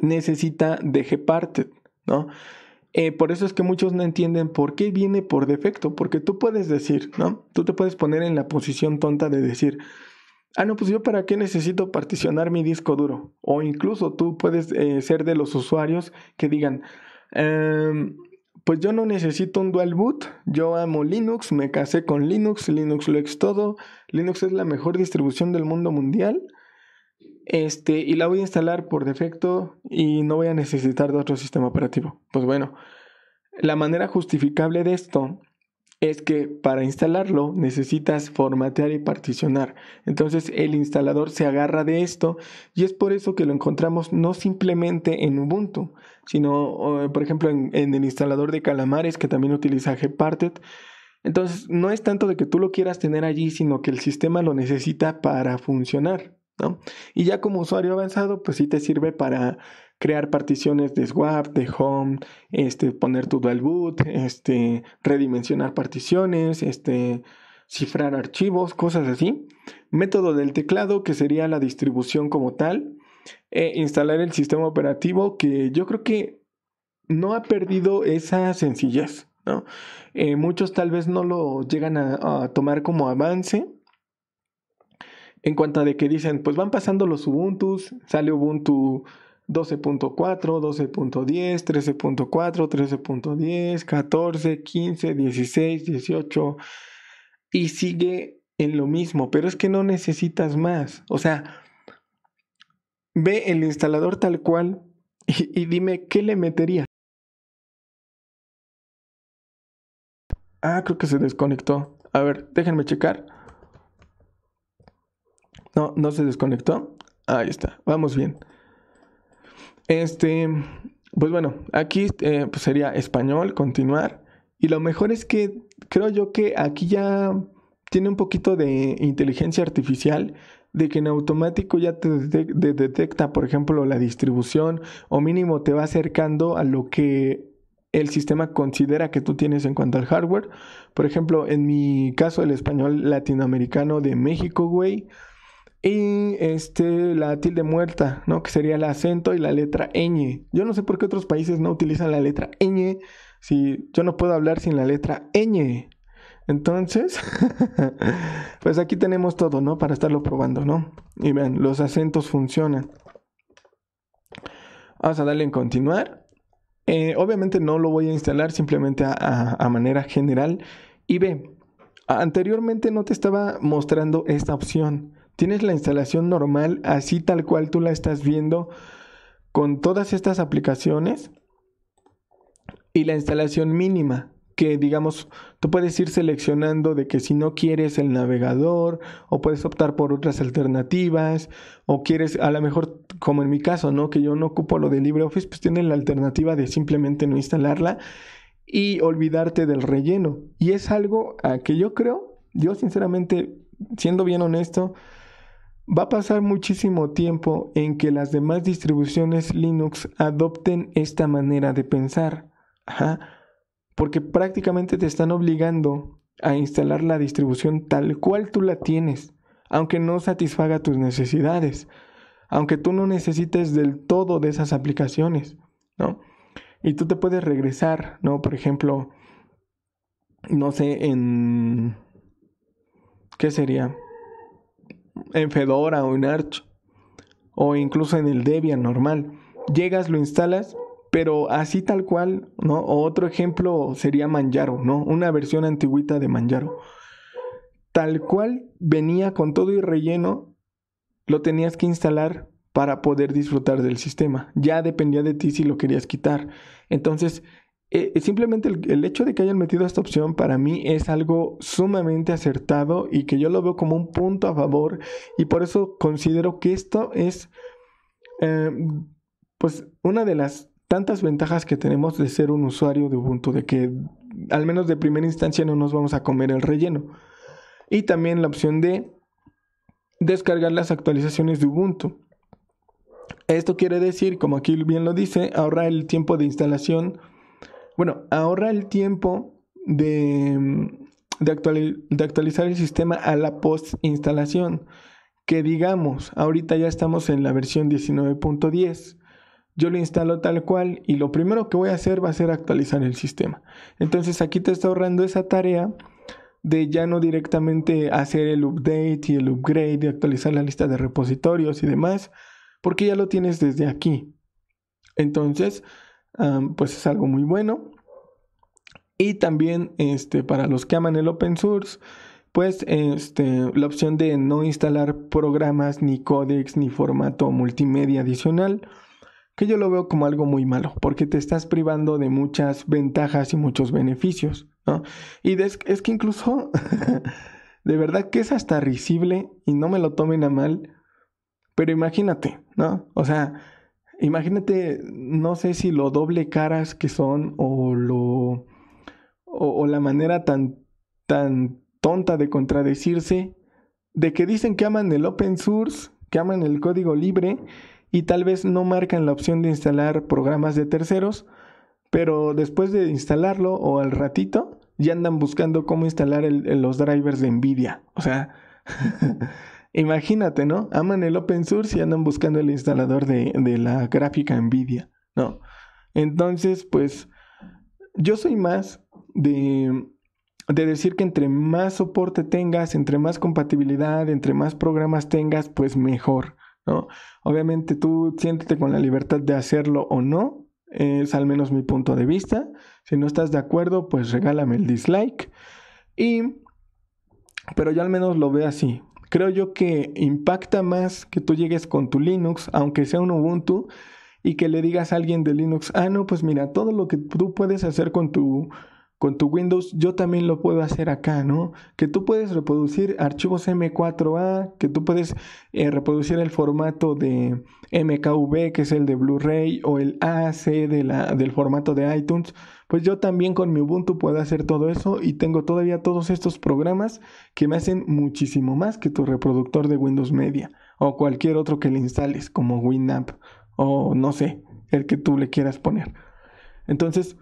necesita de Gparted, ¿no? Eh, por eso es que muchos no entienden por qué viene por defecto, porque tú puedes decir, ¿no? Tú te puedes poner en la posición tonta de decir, ah, no, pues yo para qué necesito particionar mi disco duro. O incluso tú puedes eh, ser de los usuarios que digan, em, pues yo no necesito un dual boot, yo amo Linux, me casé con Linux, Linux lo es todo, Linux es la mejor distribución del mundo mundial. Este, y la voy a instalar por defecto y no voy a necesitar de otro sistema operativo. Pues bueno, la manera justificable de esto es que para instalarlo necesitas formatear y particionar. Entonces el instalador se agarra de esto y es por eso que lo encontramos no simplemente en Ubuntu, sino por ejemplo en, el instalador de calamares que también utiliza Gparted. Entonces no es tanto de que tú lo quieras tener allí, sino que el sistema lo necesita para funcionar. ¿no? Y ya como usuario avanzado, pues sí te sirve para crear particiones de swap, de home, este, poner tu dual boot, este, redimensionar particiones, este, cifrar archivos, cosas así. Método del teclado, que sería la distribución como tal. E instalar el sistema operativo, que yo creo que no ha perdido esa sencillez. Eh, muchos tal vez no lo llegan a, a, tomar como avance. En cuanto a de que dicen, pues van pasando los Ubuntu, sale Ubuntu 12.4, 12.10, 13.4, 13.10, 14, 15, 16, 18 y sigue en lo mismo, pero es que no necesitas más. O sea, ve el instalador tal cual y, dime qué le metería. Ah, creo que se desconectó. A ver, déjenme checar. No, no se desconectó. Ahí está, vamos bien. Este, pues bueno, aquí eh, pues sería español, continuar. Y lo mejor es que creo yo que aquí ya tiene un poquito de inteligencia artificial de que en automático ya te, te detecta, por ejemplo, la distribución o mínimo te va acercando a lo que el sistema considera que tú tienes en cuanto al hardware. Por ejemplo, en mi caso, el español latinoamericano de México, güey y este, la tilde muerta, ¿no? Que sería el acento y la letra ñ. Yo no sé por qué otros países no utilizan la letra ñ. Si yo no puedo hablar sin la letra ñ. Entonces, pues aquí tenemos todo, ¿no? Para estarlo probando, ¿no? Y vean, los acentos funcionan. Vamos a darle en continuar. Eh, obviamente no lo voy a instalar simplemente a manera general. Y ve, anteriormente no te estaba mostrando esta opción. Tienes la instalación normal, así tal cual tú la estás viendo con todas estas aplicaciones. Y la instalación mínima, que digamos, tú puedes ir seleccionando de que si no quieres el navegador o puedes optar por otras alternativas o quieres, a lo mejor como en mi caso, ¿no? Que yo no ocupo lo de LibreOffice, pues tienes la alternativa de simplemente no instalarla y olvidarte del relleno. Y es algo a que yo creo, yo sinceramente, siendo bien honesto, Va a pasar muchísimo tiempo en que las demás distribuciones Linux adopten esta manera de pensar. Ajá. Porque prácticamente te están obligando a instalar la distribución tal cual tú la tienes, aunque no satisfaga tus necesidades, aunque tú no necesites del todo de esas aplicaciones, ¿no? Y tú te puedes regresar, ¿no? Por ejemplo, no sé, en... ¿Qué sería? en Fedora o en Arch o incluso en el Debian normal. Llegas, lo instalas, pero así tal cual, ¿no? otro ejemplo sería Manjaro, ¿no? Una versión antiguita de Manjaro. Tal cual venía con todo y relleno, lo tenías que instalar para poder disfrutar del sistema. Ya dependía de ti si lo querías quitar. Entonces, eh, eh, simplemente el, hecho de que hayan metido esta opción para mí es algo sumamente acertado y que yo lo veo como un punto a favor y por eso considero que esto es eh, pues una de las tantas ventajas que tenemos de ser un usuario de Ubuntu, de que al menos de primera instancia no nos vamos a comer el relleno. Y también la opción de descargar las actualizaciones de Ubuntu. Esto quiere decir, como aquí bien lo dice, ahorrar el tiempo de instalación bueno, ahorra el tiempo de, mm, de, actualizar el sistema a la post-instalación. Que digamos, ahorita ya estamos en la versión 19.10. Yo lo instalo tal cual y lo primero que voy a hacer va a ser actualizar el sistema. Entonces aquí te está ahorrando esa tarea de ya no directamente hacer el update y el upgrade, de actualizar la lista de repositorios y demás, porque ya lo tienes desde aquí. Entonces, pues es algo muy bueno. Y también este, para los que aman el open source, pues este, la opción de no instalar programas, ni códex, ni formato multimedia adicional, que yo lo veo como algo muy malo, porque te estás privando de muchas ventajas y muchos beneficios. ¿no? Y es que incluso, de verdad que es hasta risible, y no me lo tomen a mal, pero imagínate, ¿no? O sea, imagínate, no sé si lo doble caras que son o lo... O, la manera tan, tan tonta de contradecirse, de que dicen que aman el open source, que aman el código libre y tal vez no marcan la opción de instalar programas de terceros, pero después de instalarlo o al ratito ya andan buscando cómo instalar los drivers de Nvidia. O sea... Imagínate, ¿no? Aman el open source y andan buscando el instalador de, la gráfica Nvidia, ¿no? Entonces, pues, yo soy más de, decir que entre más soporte tengas, entre más compatibilidad, entre más programas tengas, pues mejor, ¿no? Obviamente tú siéntete con la libertad de hacerlo o no, es al menos mi punto de vista. Si no estás de acuerdo, pues regálame el dislike. Y, pero yo al menos lo veo así. Creo yo que impacta más que tú llegues con tu Linux, aunque sea un Ubuntu, y que le digas a alguien de Linux, ah, no, pues mira, todo lo que tú puedes hacer con tu, con tu Windows, yo también lo puedo hacer acá, ¿no? Que tú puedes reproducir archivos M4A, que tú puedes eh, reproducir el formato de MKV, que es el de Blu-ray, o el AC del formato de iTunes pues yo también con mi Ubuntu puedo hacer todo eso y tengo todavía todos estos programas que me hacen muchísimo más que tu reproductor de Windows Media o cualquier otro que le instales como Winamp o no sé, el que tú le quieras poner. Entonces,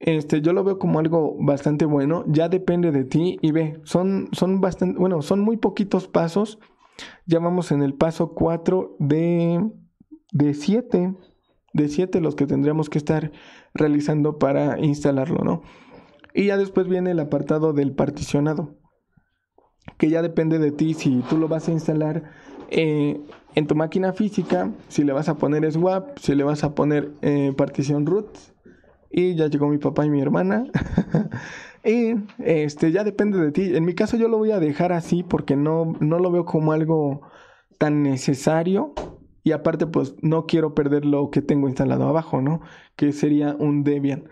este, yo lo veo como algo bastante bueno, ya depende de ti y ve, son, son bastante, bueno, son muy poquitos pasos, ya vamos en el paso 4 de, de 7 de siete los que tendríamos que estar realizando para instalarlo, ¿no? Y ya después viene el apartado del particionado, que ya depende de ti si tú lo vas a instalar eh, en tu máquina física, si le vas a poner swap, si le vas a poner eh, partición root. Y ya llegó mi papá y mi hermana. y este ya depende de ti. En mi caso yo lo voy a dejar así porque no, no lo veo como algo tan necesario y aparte, pues no quiero perder lo que tengo instalado abajo, ¿no? Que sería un Debian.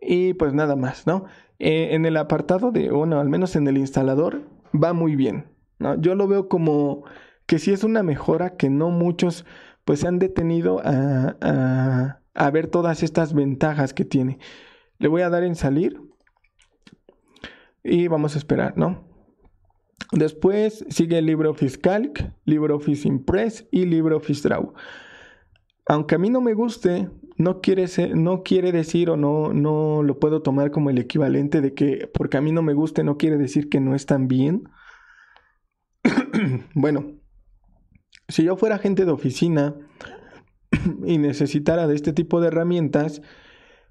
Y pues nada más, ¿no? Eh, en el apartado de, bueno, al menos en el instalador, va muy bien, ¿no? Yo lo veo como que sí es una mejora que no muchos pues se han detenido a, a ver todas estas ventajas que tiene. Le voy a dar en salir y vamos a esperar, ¿no? Después sigue LibreOffice Calc, LibreOffice Impress y LibreOffice Draw. Aunque a mí no me guste, no quiere, no quiere decir o no, no lo puedo tomar como el equivalente de que porque a mí no me guste no quiere decir que no es tan bien. bueno, si yo fuera agente de oficina y necesitara de este tipo de herramientas,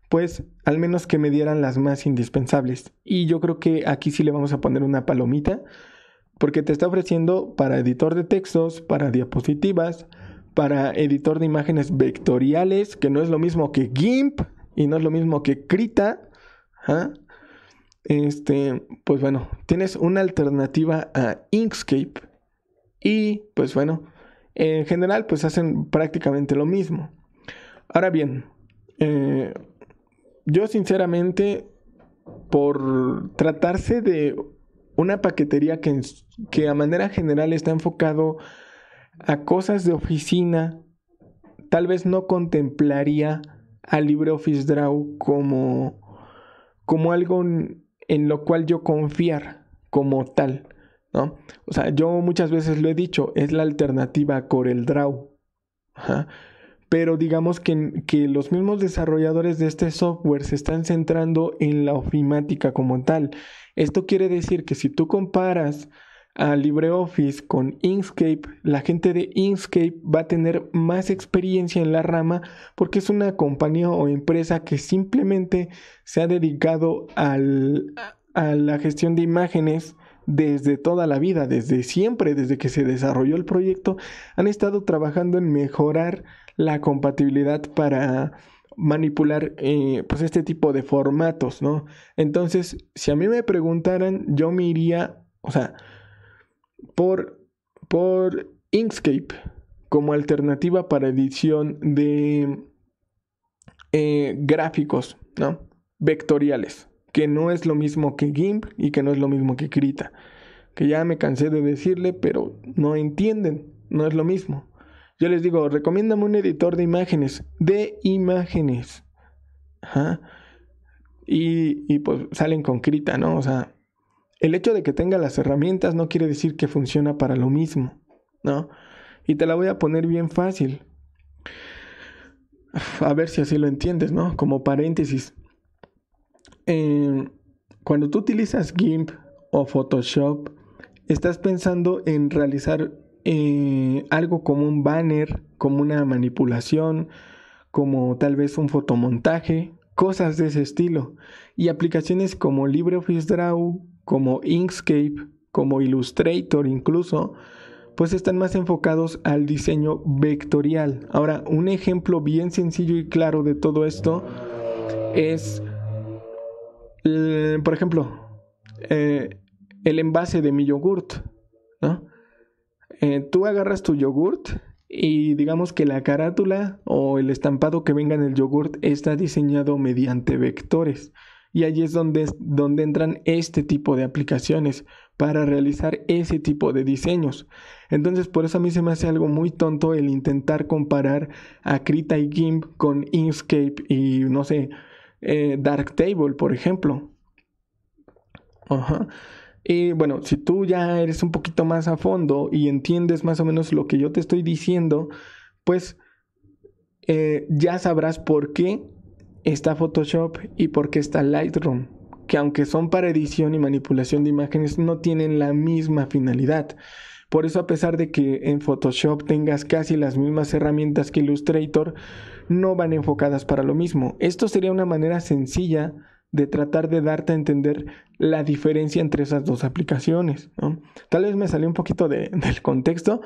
pues al menos que me dieran las más indispensables. Y yo creo que aquí sí le vamos a poner una palomita porque te está ofreciendo para editor de textos, para diapositivas, para editor de imágenes vectoriales, que no es lo mismo que GIMP y no es lo mismo que Krita. ¿ah? Este, pues bueno, tienes una alternativa a Inkscape y pues bueno, en general pues hacen prácticamente lo mismo. Ahora bien, eh, yo sinceramente, por tratarse de una paquetería que, que a manera general está enfocado a cosas de oficina, tal vez no contemplaría a LibreOffice Draw como, como algo en lo cual yo confiar como tal, ¿no? O sea, yo muchas veces lo he dicho, es la alternativa a Corel Draw pero digamos que, que los mismos desarrolladores de este software se están centrando en la ofimática como tal. Esto quiere decir que si tú comparas a LibreOffice con Inkscape, la gente de Inkscape va a tener más experiencia en la rama porque es una compañía o empresa que simplemente se ha dedicado al, a la gestión de imágenes desde toda la vida, desde siempre, desde que se desarrolló el proyecto, han estado trabajando en mejorar la compatibilidad para manipular eh, pues este tipo de formatos, ¿no? Entonces, si a mí me preguntaran, yo me iría, o sea, por, por Inkscape como alternativa para edición de eh, gráficos, ¿no? Vectoriales, que no es lo mismo que GIMP y que no es lo mismo que Krita, que ya me cansé de decirle, pero no entienden, no es lo mismo. Yo les digo, recomiéndame un editor de imágenes, de imágenes. Y, pues salen con crita, ¿no? O sea, el hecho de que tenga las herramientas no quiere decir que funciona para lo mismo, ¿no? Y te la voy a poner bien fácil. A ver si así lo entiendes, ¿no? Como paréntesis. Em, cuando tú utilizas GIMP o Photoshop, estás pensando en realizar eh, algo como un banner, como una manipulación, como tal vez un fotomontaje, cosas de ese estilo. Y aplicaciones como LibreOffice Draw, como Inkscape, como Illustrator incluso, pues están más enfocados al diseño vectorial. Ahora, un ejemplo bien sencillo y claro de todo esto es, por ejemplo, eh, el envase de mi yogurt, ¿no? Eh, tú agarras tu yogurt y digamos que la carátula o el estampado que venga en el yogurt está diseñado mediante vectores. Y allí es donde, donde entran este tipo de aplicaciones para realizar ese tipo de diseños. Entonces por eso a mí se me hace algo muy tonto el intentar comparar a Krita y GIMP con Inkscape y no sé, eh, Darktable, por ejemplo. Ajá. Y bueno, si tú ya eres un poquito más a fondo y entiendes más o menos lo que yo te estoy diciendo, pues eh, ya sabrás por qué está Photoshop y por qué está Lightroom, que aunque son para edición y manipulación de imágenes, no tienen la misma finalidad. Por eso a pesar de que en Photoshop tengas casi las mismas herramientas que Illustrator, no van enfocadas para lo mismo. Esto sería una manera sencilla de tratar de darte a entender la diferencia entre esas dos aplicaciones. Tal vez me salió un poquito del contexto,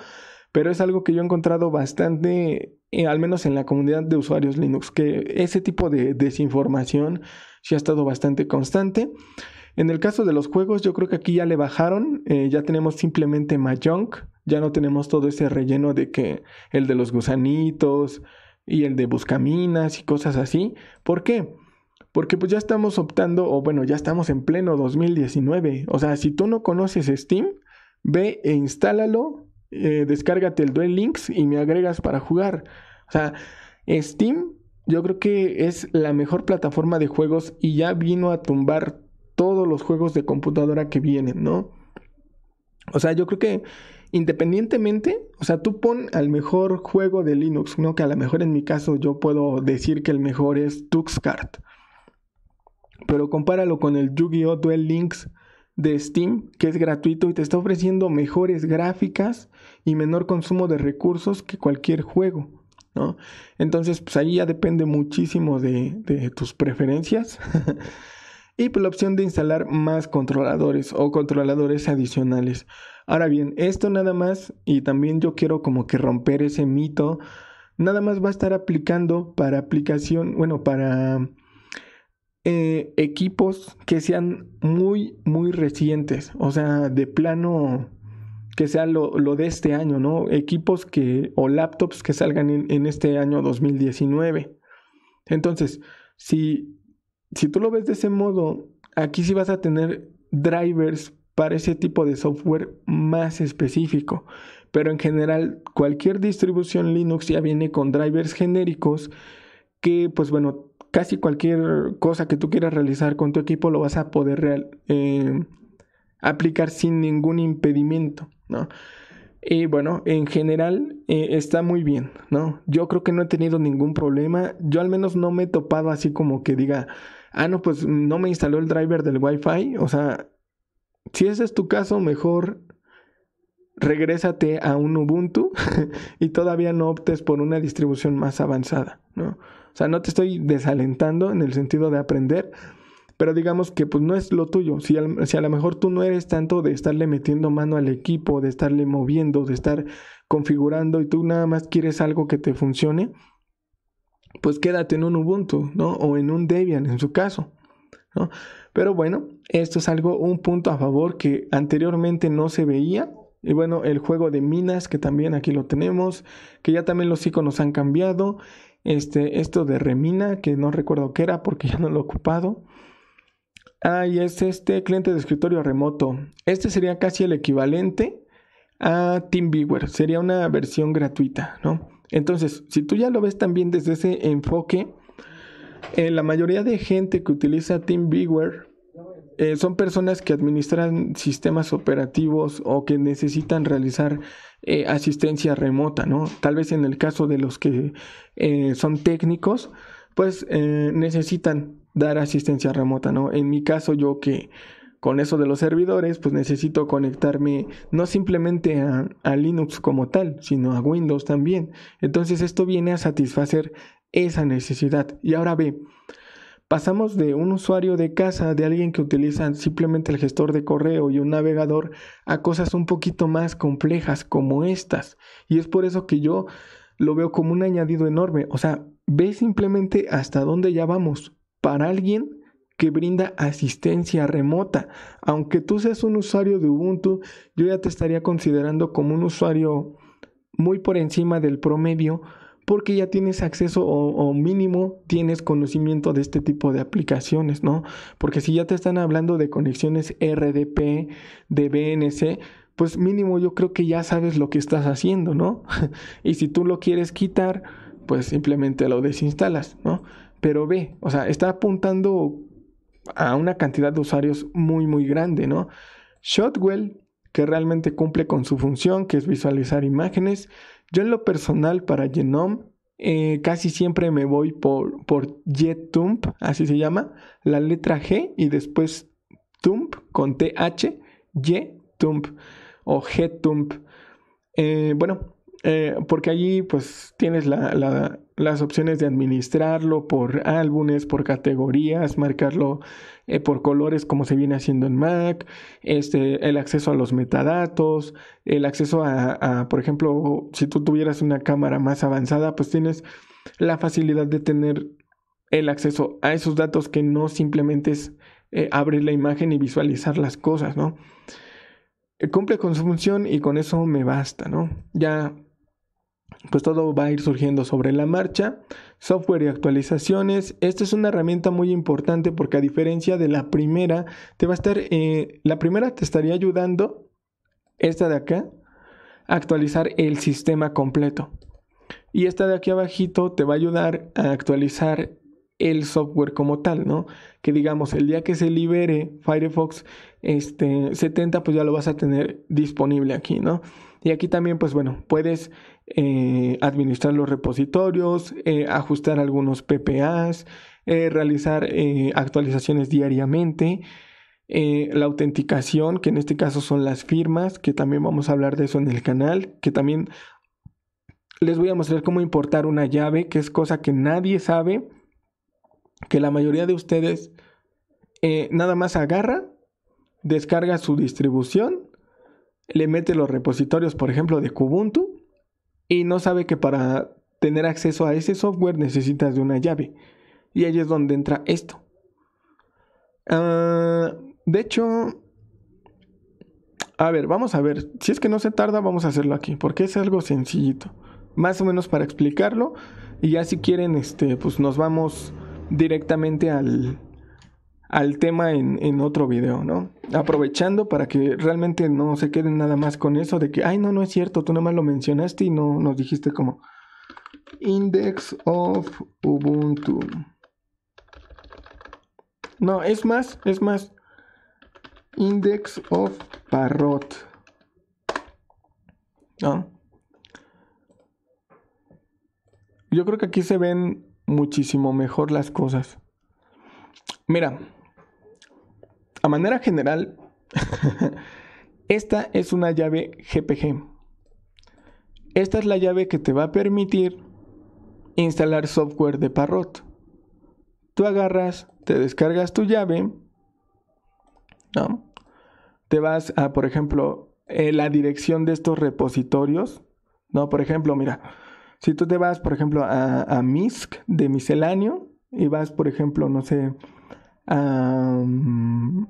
pero es algo que yo he encontrado bastante, eh, al menos en la comunidad de usuarios Linux, que ese tipo de desinformación sí ha estado bastante constante. En el caso de los juegos, yo creo que aquí ya le bajaron, eh, ya tenemos simplemente Mahjong, ya no tenemos todo ese relleno de que el de los gusanitos y el de buscaminas y cosas así. ¿Por qué? Porque pues ya estamos optando, o bueno, ya estamos en pleno 2019. O sea, si tú no conoces Steam, ve e instálalo, eh, descárgate el Duel Links y me agregas para jugar. O sea, Steam yo creo que es la mejor plataforma de juegos y ya vino a tumbar todos los juegos de computadora que vienen, ¿no? O sea, yo creo que independientemente, o sea, tú pon al mejor juego de Linux, ¿no? Que a lo mejor en mi caso yo puedo decir que el mejor es Tuxcart pero compáralo con el Yu-Gi-Oh! Duel Links de Steam, que es gratuito y te está ofreciendo mejores gráficas y menor consumo de recursos que cualquier juego. ¿no? Entonces, pues ahí ya depende muchísimo de, de tus preferencias. y pues, la opción de instalar más controladores o controladores adicionales. Ahora bien, esto nada más, y también yo quiero como que romper ese mito, nada más va a estar aplicando para aplicación, bueno, para eh, equipos que sean muy, muy recientes, o sea, de plano que sea lo, de este año, ¿no? Equipos que, o laptops que salgan en, este año 2019. Entonces, si, si tú lo ves de ese modo, aquí sí vas a tener drivers para ese tipo de software más específico. Pero en general, cualquier distribución Linux ya viene con drivers genéricos que, pues bueno, casi cualquier cosa que tú quieras realizar con tu equipo lo vas a poder eh, aplicar sin ningún impedimento, ¿no? Y bueno, en general eh, está muy bien, ¿no? Yo creo que no he tenido ningún problema. Yo al menos no me he topado así como que diga, ah, no, pues no me instaló el driver del Wi-Fi. O sea, si ese es tu caso, mejor regrésate a un Ubuntu y todavía no optes por una distribución más avanzada, ¿no? O sea, no te estoy desalentando en el sentido de aprender, pero digamos que pues no es lo tuyo. Si, a lo mejor tú no eres tanto de estarle metiendo mano al equipo, de estarle moviendo, de estar configurando y tú nada más quieres algo que te funcione, pues quédate en un Ubuntu, ¿no? O en un Debian en su caso, Pero bueno, esto es algo, un punto a favor que anteriormente no se veía. Y bueno, el juego de minas, que también aquí lo tenemos, que ya también los iconos han cambiado. Este, esto de Remina, que no recuerdo qué era porque ya no lo he ocupado. Ah, y es este cliente de escritorio remoto. Este sería casi el equivalente a TeamViewer. Sería una versión gratuita, ¿no? Entonces, si tú ya lo ves también desde ese enfoque, eh, la mayoría de gente que utiliza TeamViewer eh, son personas que administran sistemas operativos o que necesitan realizar eh, asistencia remota, ¿no? Tal vez en el caso de los que eh, son técnicos, pues eh, necesitan dar asistencia remota, ¿no? En mi caso yo que con eso de los servidores, pues necesito conectarme no simplemente a Linux como tal, sino a Windows también. Entonces esto viene a satisfacer esa necesidad. Y ahora ve, Pasamos de un usuario de casa, de alguien que utiliza simplemente el gestor de correo y un navegador, a cosas un poquito más complejas como estas. Y es por eso que yo lo veo como un añadido enorme. O sea, ve simplemente hasta dónde ya vamos. Para alguien que brinda asistencia remota. Aunque tú seas un usuario de Ubuntu, yo ya te estaría considerando como un usuario muy por encima del promedio porque ya tienes acceso o, mínimo tienes conocimiento de este tipo de aplicaciones, ¿no? Porque si ya te están hablando de conexiones RDP, de BNC, pues mínimo yo creo que ya sabes lo que estás haciendo, ¿no? y si tú lo quieres quitar, pues simplemente lo desinstalas, ¿no? Pero ve, o sea, está apuntando a una cantidad de usuarios muy, muy grande, ¿no? Shotwell que realmente cumple con su función, que es visualizar imágenes. Yo en lo personal para Genome eh, casi siempre me voy por, por Gtump, así se llama, la letra G y después Tump con TH, Gtump o Gtump. Eh, bueno, eh, porque allí pues tienes la, las opciones de administrarlo por álbumes, por categorías, marcarlo eh, por colores como se viene haciendo en Mac, este, el acceso a los metadatos, el acceso a, por ejemplo, si tú tuvieras una cámara más avanzada, pues tienes la facilidad de tener el acceso a esos datos que no simplemente es eh, abrir la imagen y visualizar las cosas, ¿no? Eh, cumple con su función y con eso me basta, ¿no? Ya pues todo va a ir surgiendo sobre la marcha. Software y actualizaciones. Esta es una herramienta muy importante porque a diferencia de la primera, te va a estar, eh, la primera te estaría ayudando, esta de acá, a actualizar el sistema completo. Y esta de aquí abajito te va a ayudar a actualizar el software como tal, ¿no? Que digamos, el día que se libere Firefox este, 70, pues ya lo vas a tener disponible aquí, ¿no? Y aquí también, pues bueno, puedes eh, administrar los repositorios, eh, ajustar algunos PPAs, eh, realizar actualizaciones diariamente, la autenticación, que en este caso son las firmas, que también vamos a hablar de eso en el canal, que también les voy a mostrar cómo importar una llave, que es cosa que nadie sabe, que la mayoría de ustedes nada más agarra, descarga su distribución, le mete los repositorios, por ejemplo, de Kubuntu, y no sabe que para tener acceso a ese software necesitas de una llave. Y ahí es donde entra esto. Ah, de hecho, a ver, vamos a ver. Si es que no se tarda, vamos a hacerlo aquí, porque es algo sencillito. Más o menos para explicarlo. Y ya si quieren, este, pues nos vamos directamente al, al tema en, en, otro video, ¿no? Aprovechando para que realmente no se queden nada más con eso de que, ay, no, no es cierto, tú nada más lo mencionaste y no nos dijiste como Index of Ubuntu. No, es más, es más. Index of Parrot. ¿No? Yo creo que aquí se ven muchísimo mejor las cosas. Mira, a manera general, esta es una llave GPG. Esta es la llave que te va a permitir instalar software de Parrot. Tú agarras, te descargas tu llave, ¿no? Te vas a, por ejemplo, eh, la dirección de estos repositorios, ¿no? Por ejemplo, mira, si tú te vas, por ejemplo, a, a MISC de misceláneo y vas, por ejemplo, no sé, no,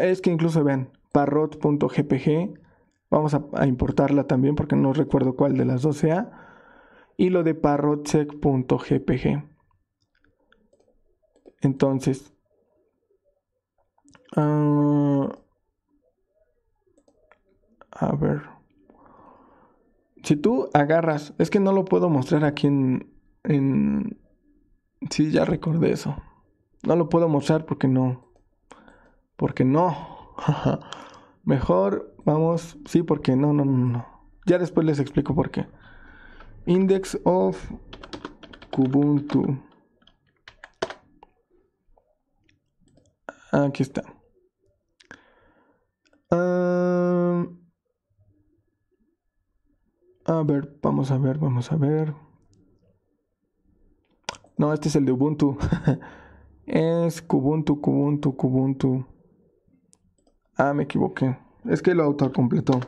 es que incluso ven, parrot.gpg. Vamos a, importarla también porque no recuerdo cuál de las dos sea. Y lo de parrotsec.gpg. Entonces. Ah, a ver. Si tú agarras. Es que no lo puedo mostrar aquí en. en sí, ya recordé eso. No lo puedo mostrar porque no. Porque no. Mejor vamos. Sí, porque no, no, no, no. Ya después les explico por qué. Index of Kubuntu. Aquí está. a ver, vamos a ver, vamos a ver. No, este es el de Ubuntu. Es Kubuntu, Kubuntu, Kubuntu. Ah, me equivoqué. Es que lo autocompletó.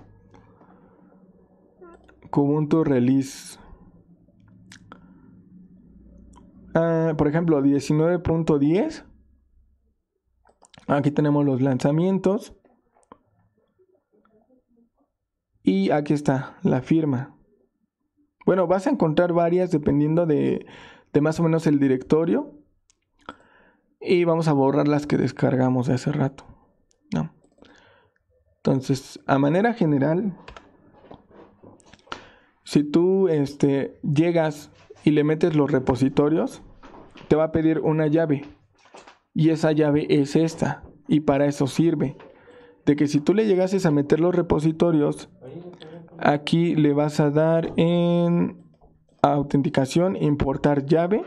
Kubuntu Release. Ah, por ejemplo, 19.10. Aquí tenemos los lanzamientos. Y aquí está la firma. Bueno, vas a encontrar varias dependiendo de, de más o menos el directorio y vamos a borrar las que descargamos de hace rato. ¿no? Entonces, a manera general, si tú este, llegas y le metes los repositorios, te va a pedir una llave. Y esa llave es esta. Y para eso sirve. De que si tú le llegases a meter los repositorios, aquí le vas a dar en autenticación, importar llave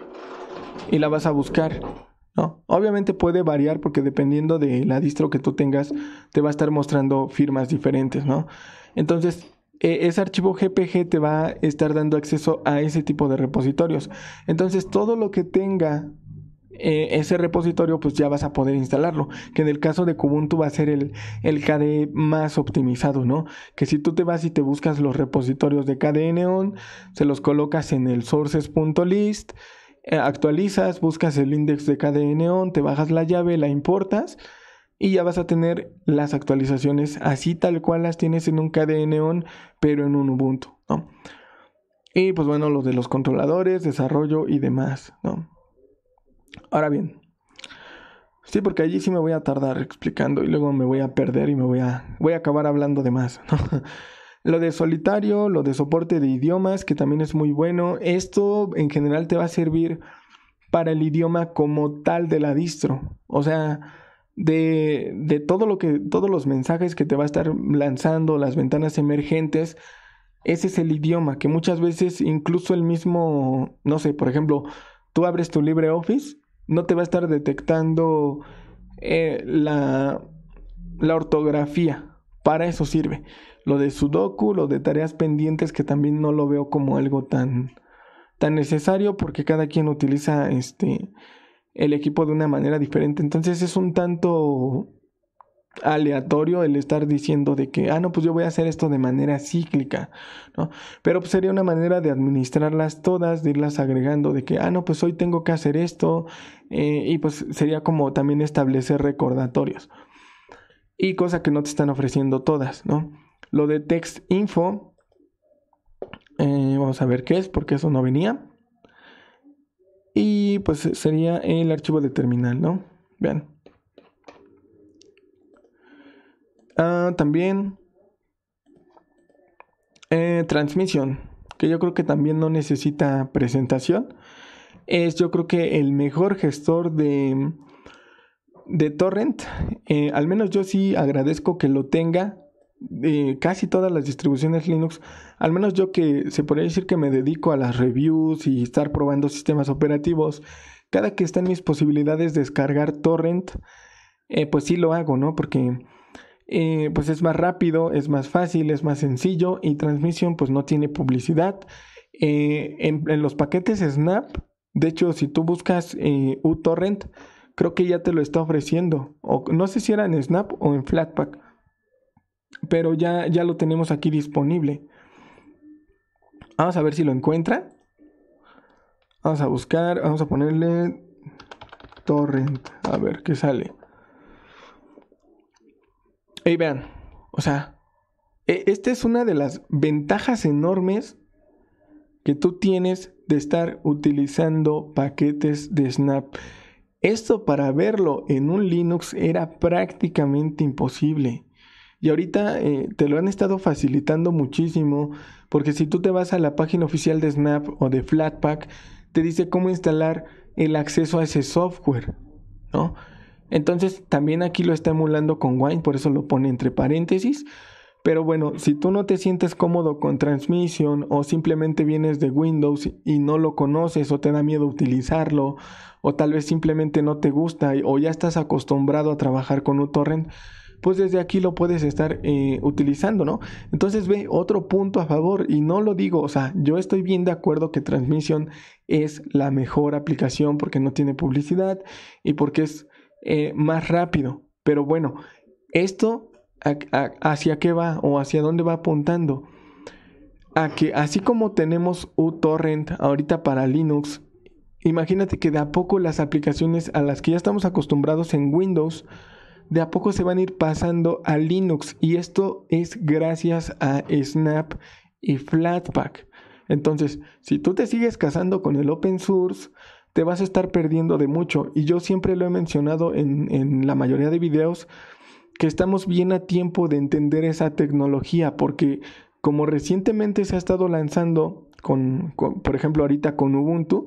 y la vas a buscar obviamente puede variar porque dependiendo de la distro que tú tengas, te va a estar mostrando firmas diferentes, ¿no? Entonces, e, ese archivo GPG te va a estar dando acceso a ese tipo de repositorios. Entonces, todo lo que tenga e, ese repositorio, pues ya vas a poder instalarlo. Que en el caso de Kubuntu va a ser el, el KDE más optimizado, ¿no? Que si tú te vas y te buscas los repositorios de KDE Neon, se los colocas en el sources.list eh, actualizas, buscas el índice de KDNON, te bajas la llave, la importas y ya vas a tener las actualizaciones así tal cual las tienes en un KDNON, pero en un Ubuntu, Y pues bueno, los de los controladores, desarrollo y demás, ¿no? Ahora bien, sí, porque allí sí me voy a tardar explicando y luego me voy a perder y me voy a, voy a acabar hablando de más, ¿no? Lo de solitario, lo de soporte de idiomas, que también es muy bueno. Esto en general te va a servir para el idioma como tal de la distro. O sea, de, de todo lo que, todos los mensajes que te va a estar lanzando, las ventanas emergentes, ese es el idioma, que muchas veces incluso el mismo, no sé, por ejemplo, tú abres tu LibreOffice, no te va a estar detectando eh, la, la ortografía. Para eso sirve lo de sudoku, lo de tareas pendientes que también no lo veo como algo tan, tan necesario porque cada quien utiliza este, el equipo de una manera diferente. Entonces es un tanto aleatorio el estar diciendo de que, ah, no, pues yo voy a hacer esto de manera cíclica, ¿no? Pero pues, sería una manera de administrarlas todas, de irlas agregando, de que, ah, no, pues hoy tengo que hacer esto, eh, y pues sería como también establecer recordatorios. Y cosa que no te están ofreciendo todas, ¿no? Lo de text info, eh, vamos a ver qué es, porque eso no venía. Y pues sería el archivo de terminal, ¿no? Vean. Ah, también eh, transmisión, que yo creo que también no necesita presentación. Es yo creo que el mejor gestor de, de torrent. Eh, al menos yo sí agradezco que lo tenga eh, casi todas las distribuciones Linux, al menos yo que se podría decir que me dedico a las reviews y estar probando sistemas operativos, cada que están mis posibilidades de descargar torrent, eh, pues sí lo hago, ¿no? Porque eh, pues es más rápido, es más fácil, es más sencillo y transmisión pues no tiene publicidad. En, en, los paquetes Snap, de hecho, si tú buscas uTorrent, creo que ya te lo está ofreciendo. O, no sé si era en Snap o en Flatpak pero ya, ya lo tenemos aquí disponible. Vamos a ver si lo encuentra. Vamos a buscar, vamos a ponerle torrent, a ver qué sale. y vean, o sea, e, esta es una de las ventajas enormes que tú tienes de estar utilizando paquetes de Snap. Esto para verlo en un Linux era prácticamente imposible. Y ahorita eh, te lo han estado facilitando muchísimo, porque si tú te vas a la página oficial de Snap o de Flatpak, te dice cómo instalar el acceso a ese software, ¿no? Entonces también aquí lo está emulando con Wine, por eso lo pone entre paréntesis. Pero bueno, si tú no te sientes cómodo con Transmission o simplemente vienes de Windows y no lo conoces o te da miedo utilizarlo o tal vez simplemente no te gusta o ya estás acostumbrado a trabajar con uTorrent pues desde aquí lo puedes estar eh, utilizando, ¿no? Entonces ve otro punto a favor y no lo digo, o sea, yo estoy bien de acuerdo que Transmission es la mejor aplicación porque no tiene publicidad y porque es eh, más rápido, pero bueno, esto hacia qué va o hacia dónde va apuntando. A que así como tenemos uTorrent ahorita para Linux, imagínate que de a poco las aplicaciones a las que ya estamos acostumbrados en Windows, de a poco se van a ir pasando a Linux y esto es gracias a Snap y Flatpak. Entonces, si tú te sigues casando con el open source, te vas a estar perdiendo de mucho. Y yo siempre lo he mencionado en, en la mayoría de videos, que estamos bien a tiempo de entender esa tecnología, porque como recientemente se ha estado lanzando, con por ejemplo, ahorita con Ubuntu,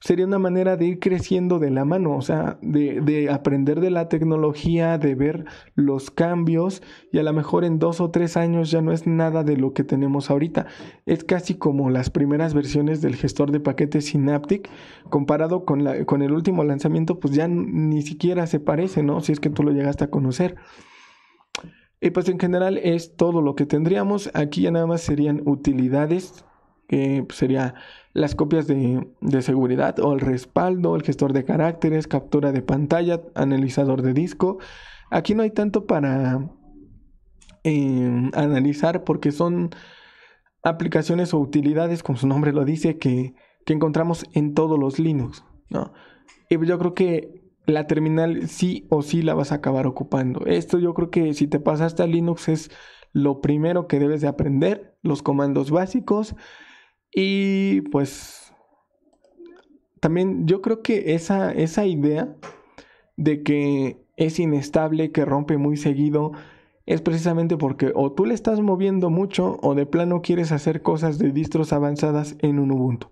sería una manera de ir creciendo de la mano, o sea, de, aprender de la tecnología, de ver los cambios y a lo mejor en dos o tres años ya no es nada de lo que tenemos ahorita. Es casi como las primeras versiones del gestor de paquetes Synaptic, comparado con, la, con el último lanzamiento, pues ya ni siquiera se parece, ¿no? Si es que tú lo llegaste a conocer. Y pues en general es todo lo que tendríamos. Aquí ya nada más serían utilidades que pues, sería las copias de, de, seguridad o el respaldo, el gestor de caracteres, captura de pantalla, analizador de disco. Aquí no hay tanto para eh, analizar porque son aplicaciones o utilidades, como su nombre lo dice, que, que encontramos en todos los Linux. ¿no? Y yo creo que la terminal sí o sí la vas a acabar ocupando. Esto yo creo que si te pasaste a Linux es lo primero que debes de aprender, los comandos básicos y pues también yo creo que esa, esa idea de que es inestable, que rompe muy seguido, es precisamente porque o tú le estás moviendo mucho o de plano quieres hacer cosas de distros avanzadas en un Ubuntu.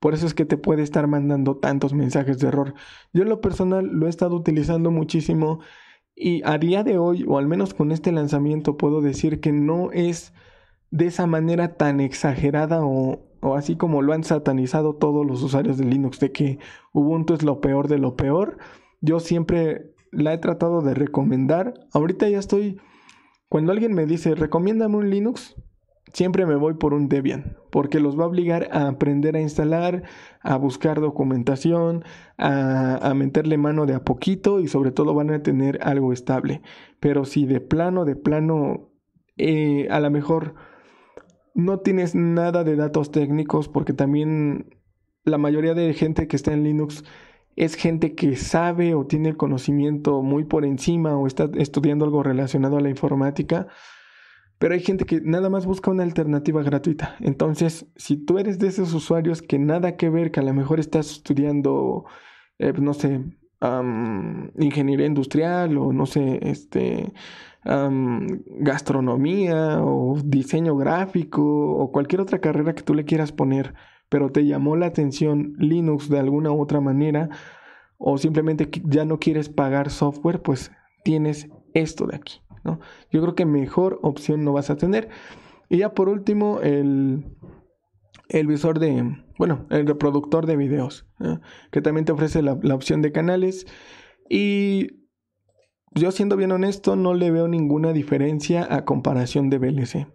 Por eso es que te puede estar mandando tantos mensajes de error. Yo en lo personal lo he estado utilizando muchísimo y a día de hoy, o al menos con este lanzamiento, puedo decir que no es de esa manera tan exagerada o, o así como lo han satanizado todos los usuarios de Linux, de que Ubuntu es lo peor de lo peor, yo siempre la he tratado de recomendar. Ahorita ya estoy, cuando alguien me dice, recomiéndame un Linux, siempre me voy por un Debian, porque los va a obligar a aprender a instalar, a buscar documentación, a, meterle mano de a poquito y sobre todo van a tener algo estable. Pero si de plano, de plano, eh, a lo mejor no tienes nada de datos técnicos porque también la mayoría de gente que está en Linux es gente que sabe o tiene conocimiento muy por encima o está estudiando algo relacionado a la informática, pero hay gente que nada más busca una alternativa gratuita. Entonces, si tú eres de esos usuarios que nada que ver, que a lo mejor estás estudiando, eh, no sé, ingeniería industrial o no sé, este, gastronomía o diseño gráfico o cualquier otra carrera que tú le quieras poner, pero te llamó la atención Linux de alguna u otra manera o simplemente ya no quieres pagar software, pues tienes esto de aquí. ¿no? Yo creo que mejor opción no vas a tener. Y ya por último, el, el visor de, bueno, el reproductor de videos, que también te ofrece la, opción de canales. Y yo siendo bien honesto, no le veo ninguna diferencia a comparación de VLC.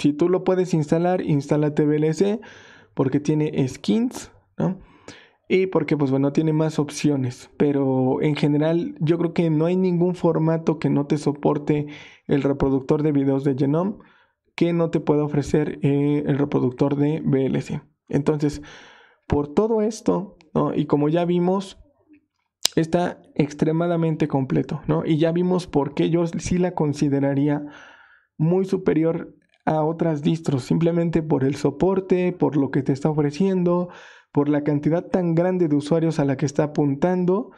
Si tú lo puedes instalar, instálate VLC porque tiene skins, Y porque, pues bueno, tiene más opciones. Pero en general, yo creo que no hay ningún formato que no te soporte el reproductor de videos de Genome que no te pueda ofrecer eh, el reproductor de VLC. Entonces, por todo esto, ¿no? y como ya vimos, está extremadamente completo, ¿no? Y ya vimos por qué yo sí la consideraría muy superior a otras distros, simplemente por el soporte, por lo que te está ofreciendo, por la cantidad tan grande de usuarios a la que está apuntando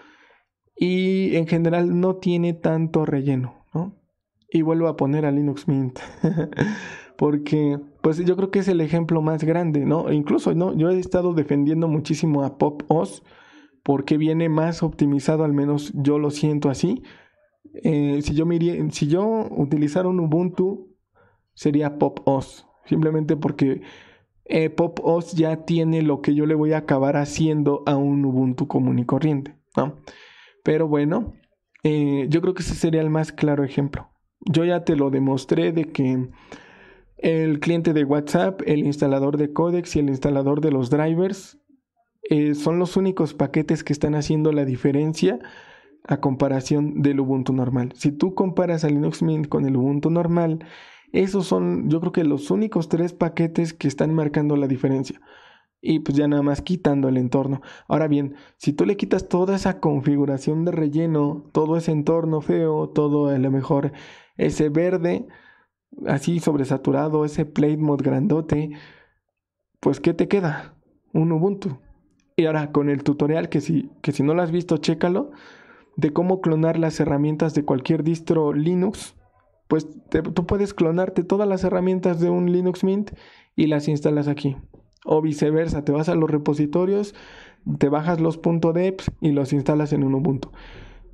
y en general no tiene tanto relleno, ¿no? Y vuelvo a poner a Linux Mint porque pues yo creo que es el ejemplo más grande, ¿no? E incluso, ¿no? Yo he estado defendiendo muchísimo a Pop OS porque viene más optimizado, al menos yo lo siento así. Eh, si, yo si yo utilizara un Ubuntu, sería Pop OS, simplemente porque eh, Pop OS ya tiene lo que yo le voy a acabar haciendo a un Ubuntu común y corriente, ¿no? Pero bueno, eh, yo creo que ese sería el más claro ejemplo. Yo ya te lo demostré de que el cliente de WhatsApp, el instalador de codecs y el instalador de los drivers eh, son los únicos paquetes que están haciendo la diferencia a comparación del Ubuntu normal. Si tú comparas a Linux Mint con el Ubuntu normal, esos son yo creo que los únicos tres paquetes que están marcando la diferencia. Y pues ya nada más quitando el entorno. Ahora bien, si tú le quitas toda esa configuración de relleno, todo ese entorno feo, todo a lo mejor ese verde, así sobresaturado, ese plate mod grandote, pues ¿qué te queda? Un Ubuntu. Y ahora con el tutorial que si, que si no lo has visto, chécalo, de cómo clonar las herramientas de cualquier distro Linux, pues tú puedes clonarte todas las herramientas de un Linux Mint y las instalas aquí. O viceversa, te vas a los repositorios, te bajas los deps y los instalas en un Ubuntu.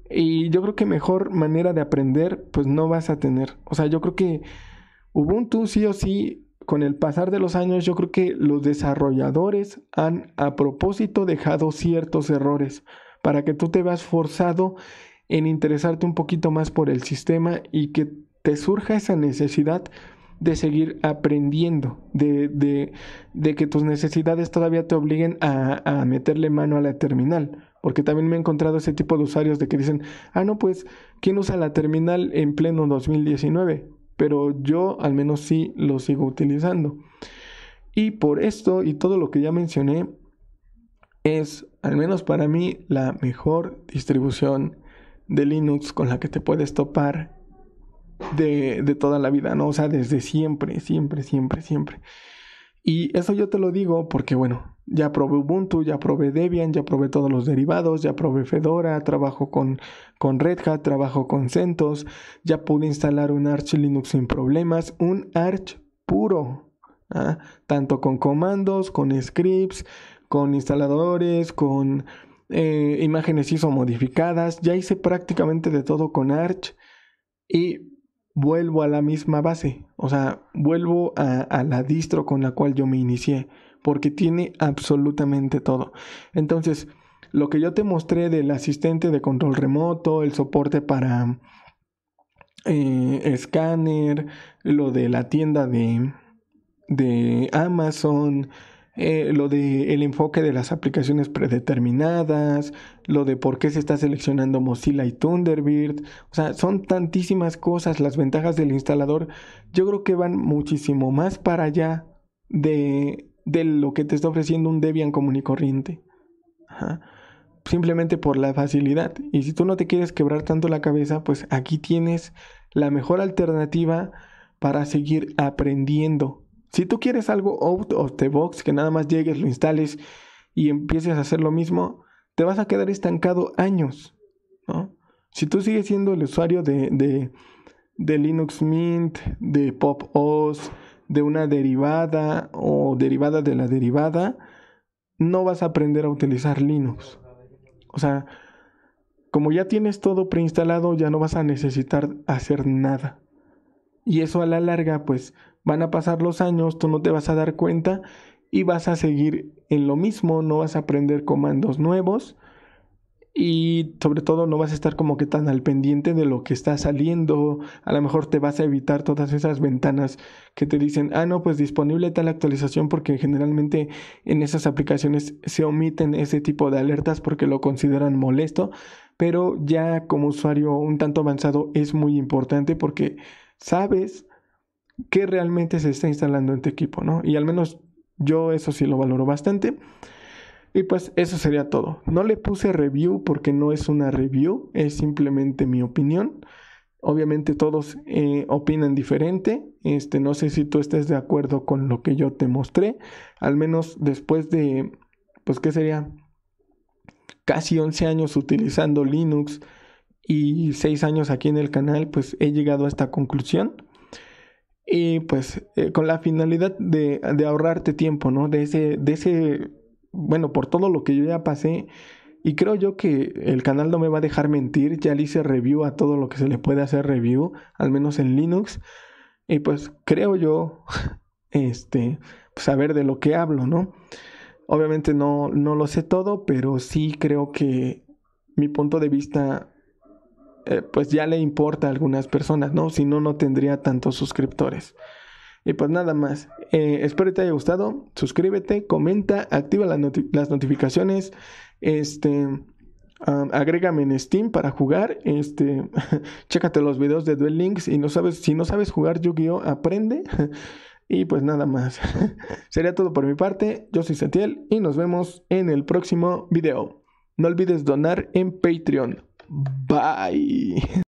Y yo creo que mejor manera de aprender, pues no vas a tener. O sea, yo creo que Ubuntu sí o sí, con el pasar de los años, yo creo que los desarrolladores han a propósito dejado ciertos errores para que tú te veas forzado en interesarte un poquito más por el sistema y que te surja esa necesidad de seguir aprendiendo, de, de, de que tus necesidades todavía te obliguen a, a meterle mano a la terminal. Porque también me he encontrado ese tipo de usuarios de que dicen, ah, no, pues, ¿quién usa la terminal en pleno 2019? pero yo al menos sí lo sigo utilizando. Y por esto y todo lo que ya mencioné, es al menos para mí la mejor distribución de Linux con la que te puedes topar de, de toda la vida, ¿no? O sea, desde siempre, siempre, siempre, siempre. Y eso yo te lo digo porque, bueno, ya probé Ubuntu, ya probé Debian, ya probé todos los derivados, ya probé Fedora, trabajo con, con Red Hat, trabajo con CentOS, ya pude instalar un Arch Linux sin problemas, un Arch puro, ¿ah? tanto con comandos, con scripts, con instaladores, con eh, imágenes ISO modificadas, ya hice prácticamente de todo con Arch y vuelvo a la misma base, o sea, vuelvo a, la distro con la cual yo me inicié, porque tiene absolutamente todo. Entonces, lo que yo te mostré del asistente de control remoto, el soporte para eh, escáner, lo de la tienda de, de Amazon, eh, lo de el enfoque de las aplicaciones predeterminadas, lo de por qué se está seleccionando Mozilla y Thunderbird, o sea, son tantísimas cosas las ventajas del instalador, yo creo que van muchísimo más para allá de, de lo que te está ofreciendo un Debian común y corriente. Simplemente por la facilidad. Y si tú no te quieres quebrar tanto la cabeza, pues aquí tienes la mejor alternativa para seguir aprendiendo si tú quieres algo out of the box, que nada más llegues, lo instales y empieces a hacer lo mismo, te vas a quedar estancado años. ¿no? Si tú sigues siendo el usuario de, de, de Linux Mint, de Pop OS, de una derivada o derivada de la derivada, no vas a aprender a utilizar Linux. O sea, como ya tienes todo preinstalado, ya no vas a necesitar hacer nada. Y eso a la larga, pues, Van a pasar los años, tú no te vas a dar cuenta y vas a seguir en lo mismo, no vas a aprender comandos nuevos y sobre todo no vas a estar como que tan al pendiente de lo que está saliendo, a lo mejor te vas a evitar todas esas ventanas que te dicen, ah, no, pues disponible tal actualización porque generalmente en esas aplicaciones se omiten ese tipo de alertas porque lo consideran molesto, pero ya como usuario un tanto avanzado es muy importante porque sabes que realmente se está instalando en tu equipo, ¿no? Y al menos yo eso sí lo valoro bastante. Y pues eso sería todo. No le puse review porque no es una review, es simplemente mi opinión. Obviamente todos eh, opinan diferente. Este, no sé si tú estés de acuerdo con lo que yo te mostré. Al menos después de, pues, ¿qué sería? Casi 11 años utilizando Linux y 6 años aquí en el canal, pues he llegado a esta conclusión y pues eh, con la finalidad de, ahorrarte tiempo, ¿no? De ese, de ese, bueno, por todo lo que yo ya pasé, y creo yo que el canal no me va a dejar mentir, ya le hice review a todo lo que se le puede hacer review, al menos en Linux, y pues creo yo, este, pues, saber de lo que hablo, ¿no? Obviamente no, no lo sé todo, pero sí creo que mi punto de vista eh, pues ya le importa a algunas personas, ¿no? Si no, no tendría tantos suscriptores. Y pues nada más, eh, espero que te haya gustado, suscríbete, comenta, activa las, notificaciones, este... agrégame en Steam para jugar. Este, chécate los videos de Duel Links y no sabes, si no sabes jugar Yu-Gi-Oh, aprende. y pues nada más. Sería todo por mi parte. Yo soy Satiel y nos vemos en el próximo video. No olvides donar en Patreon. Bye.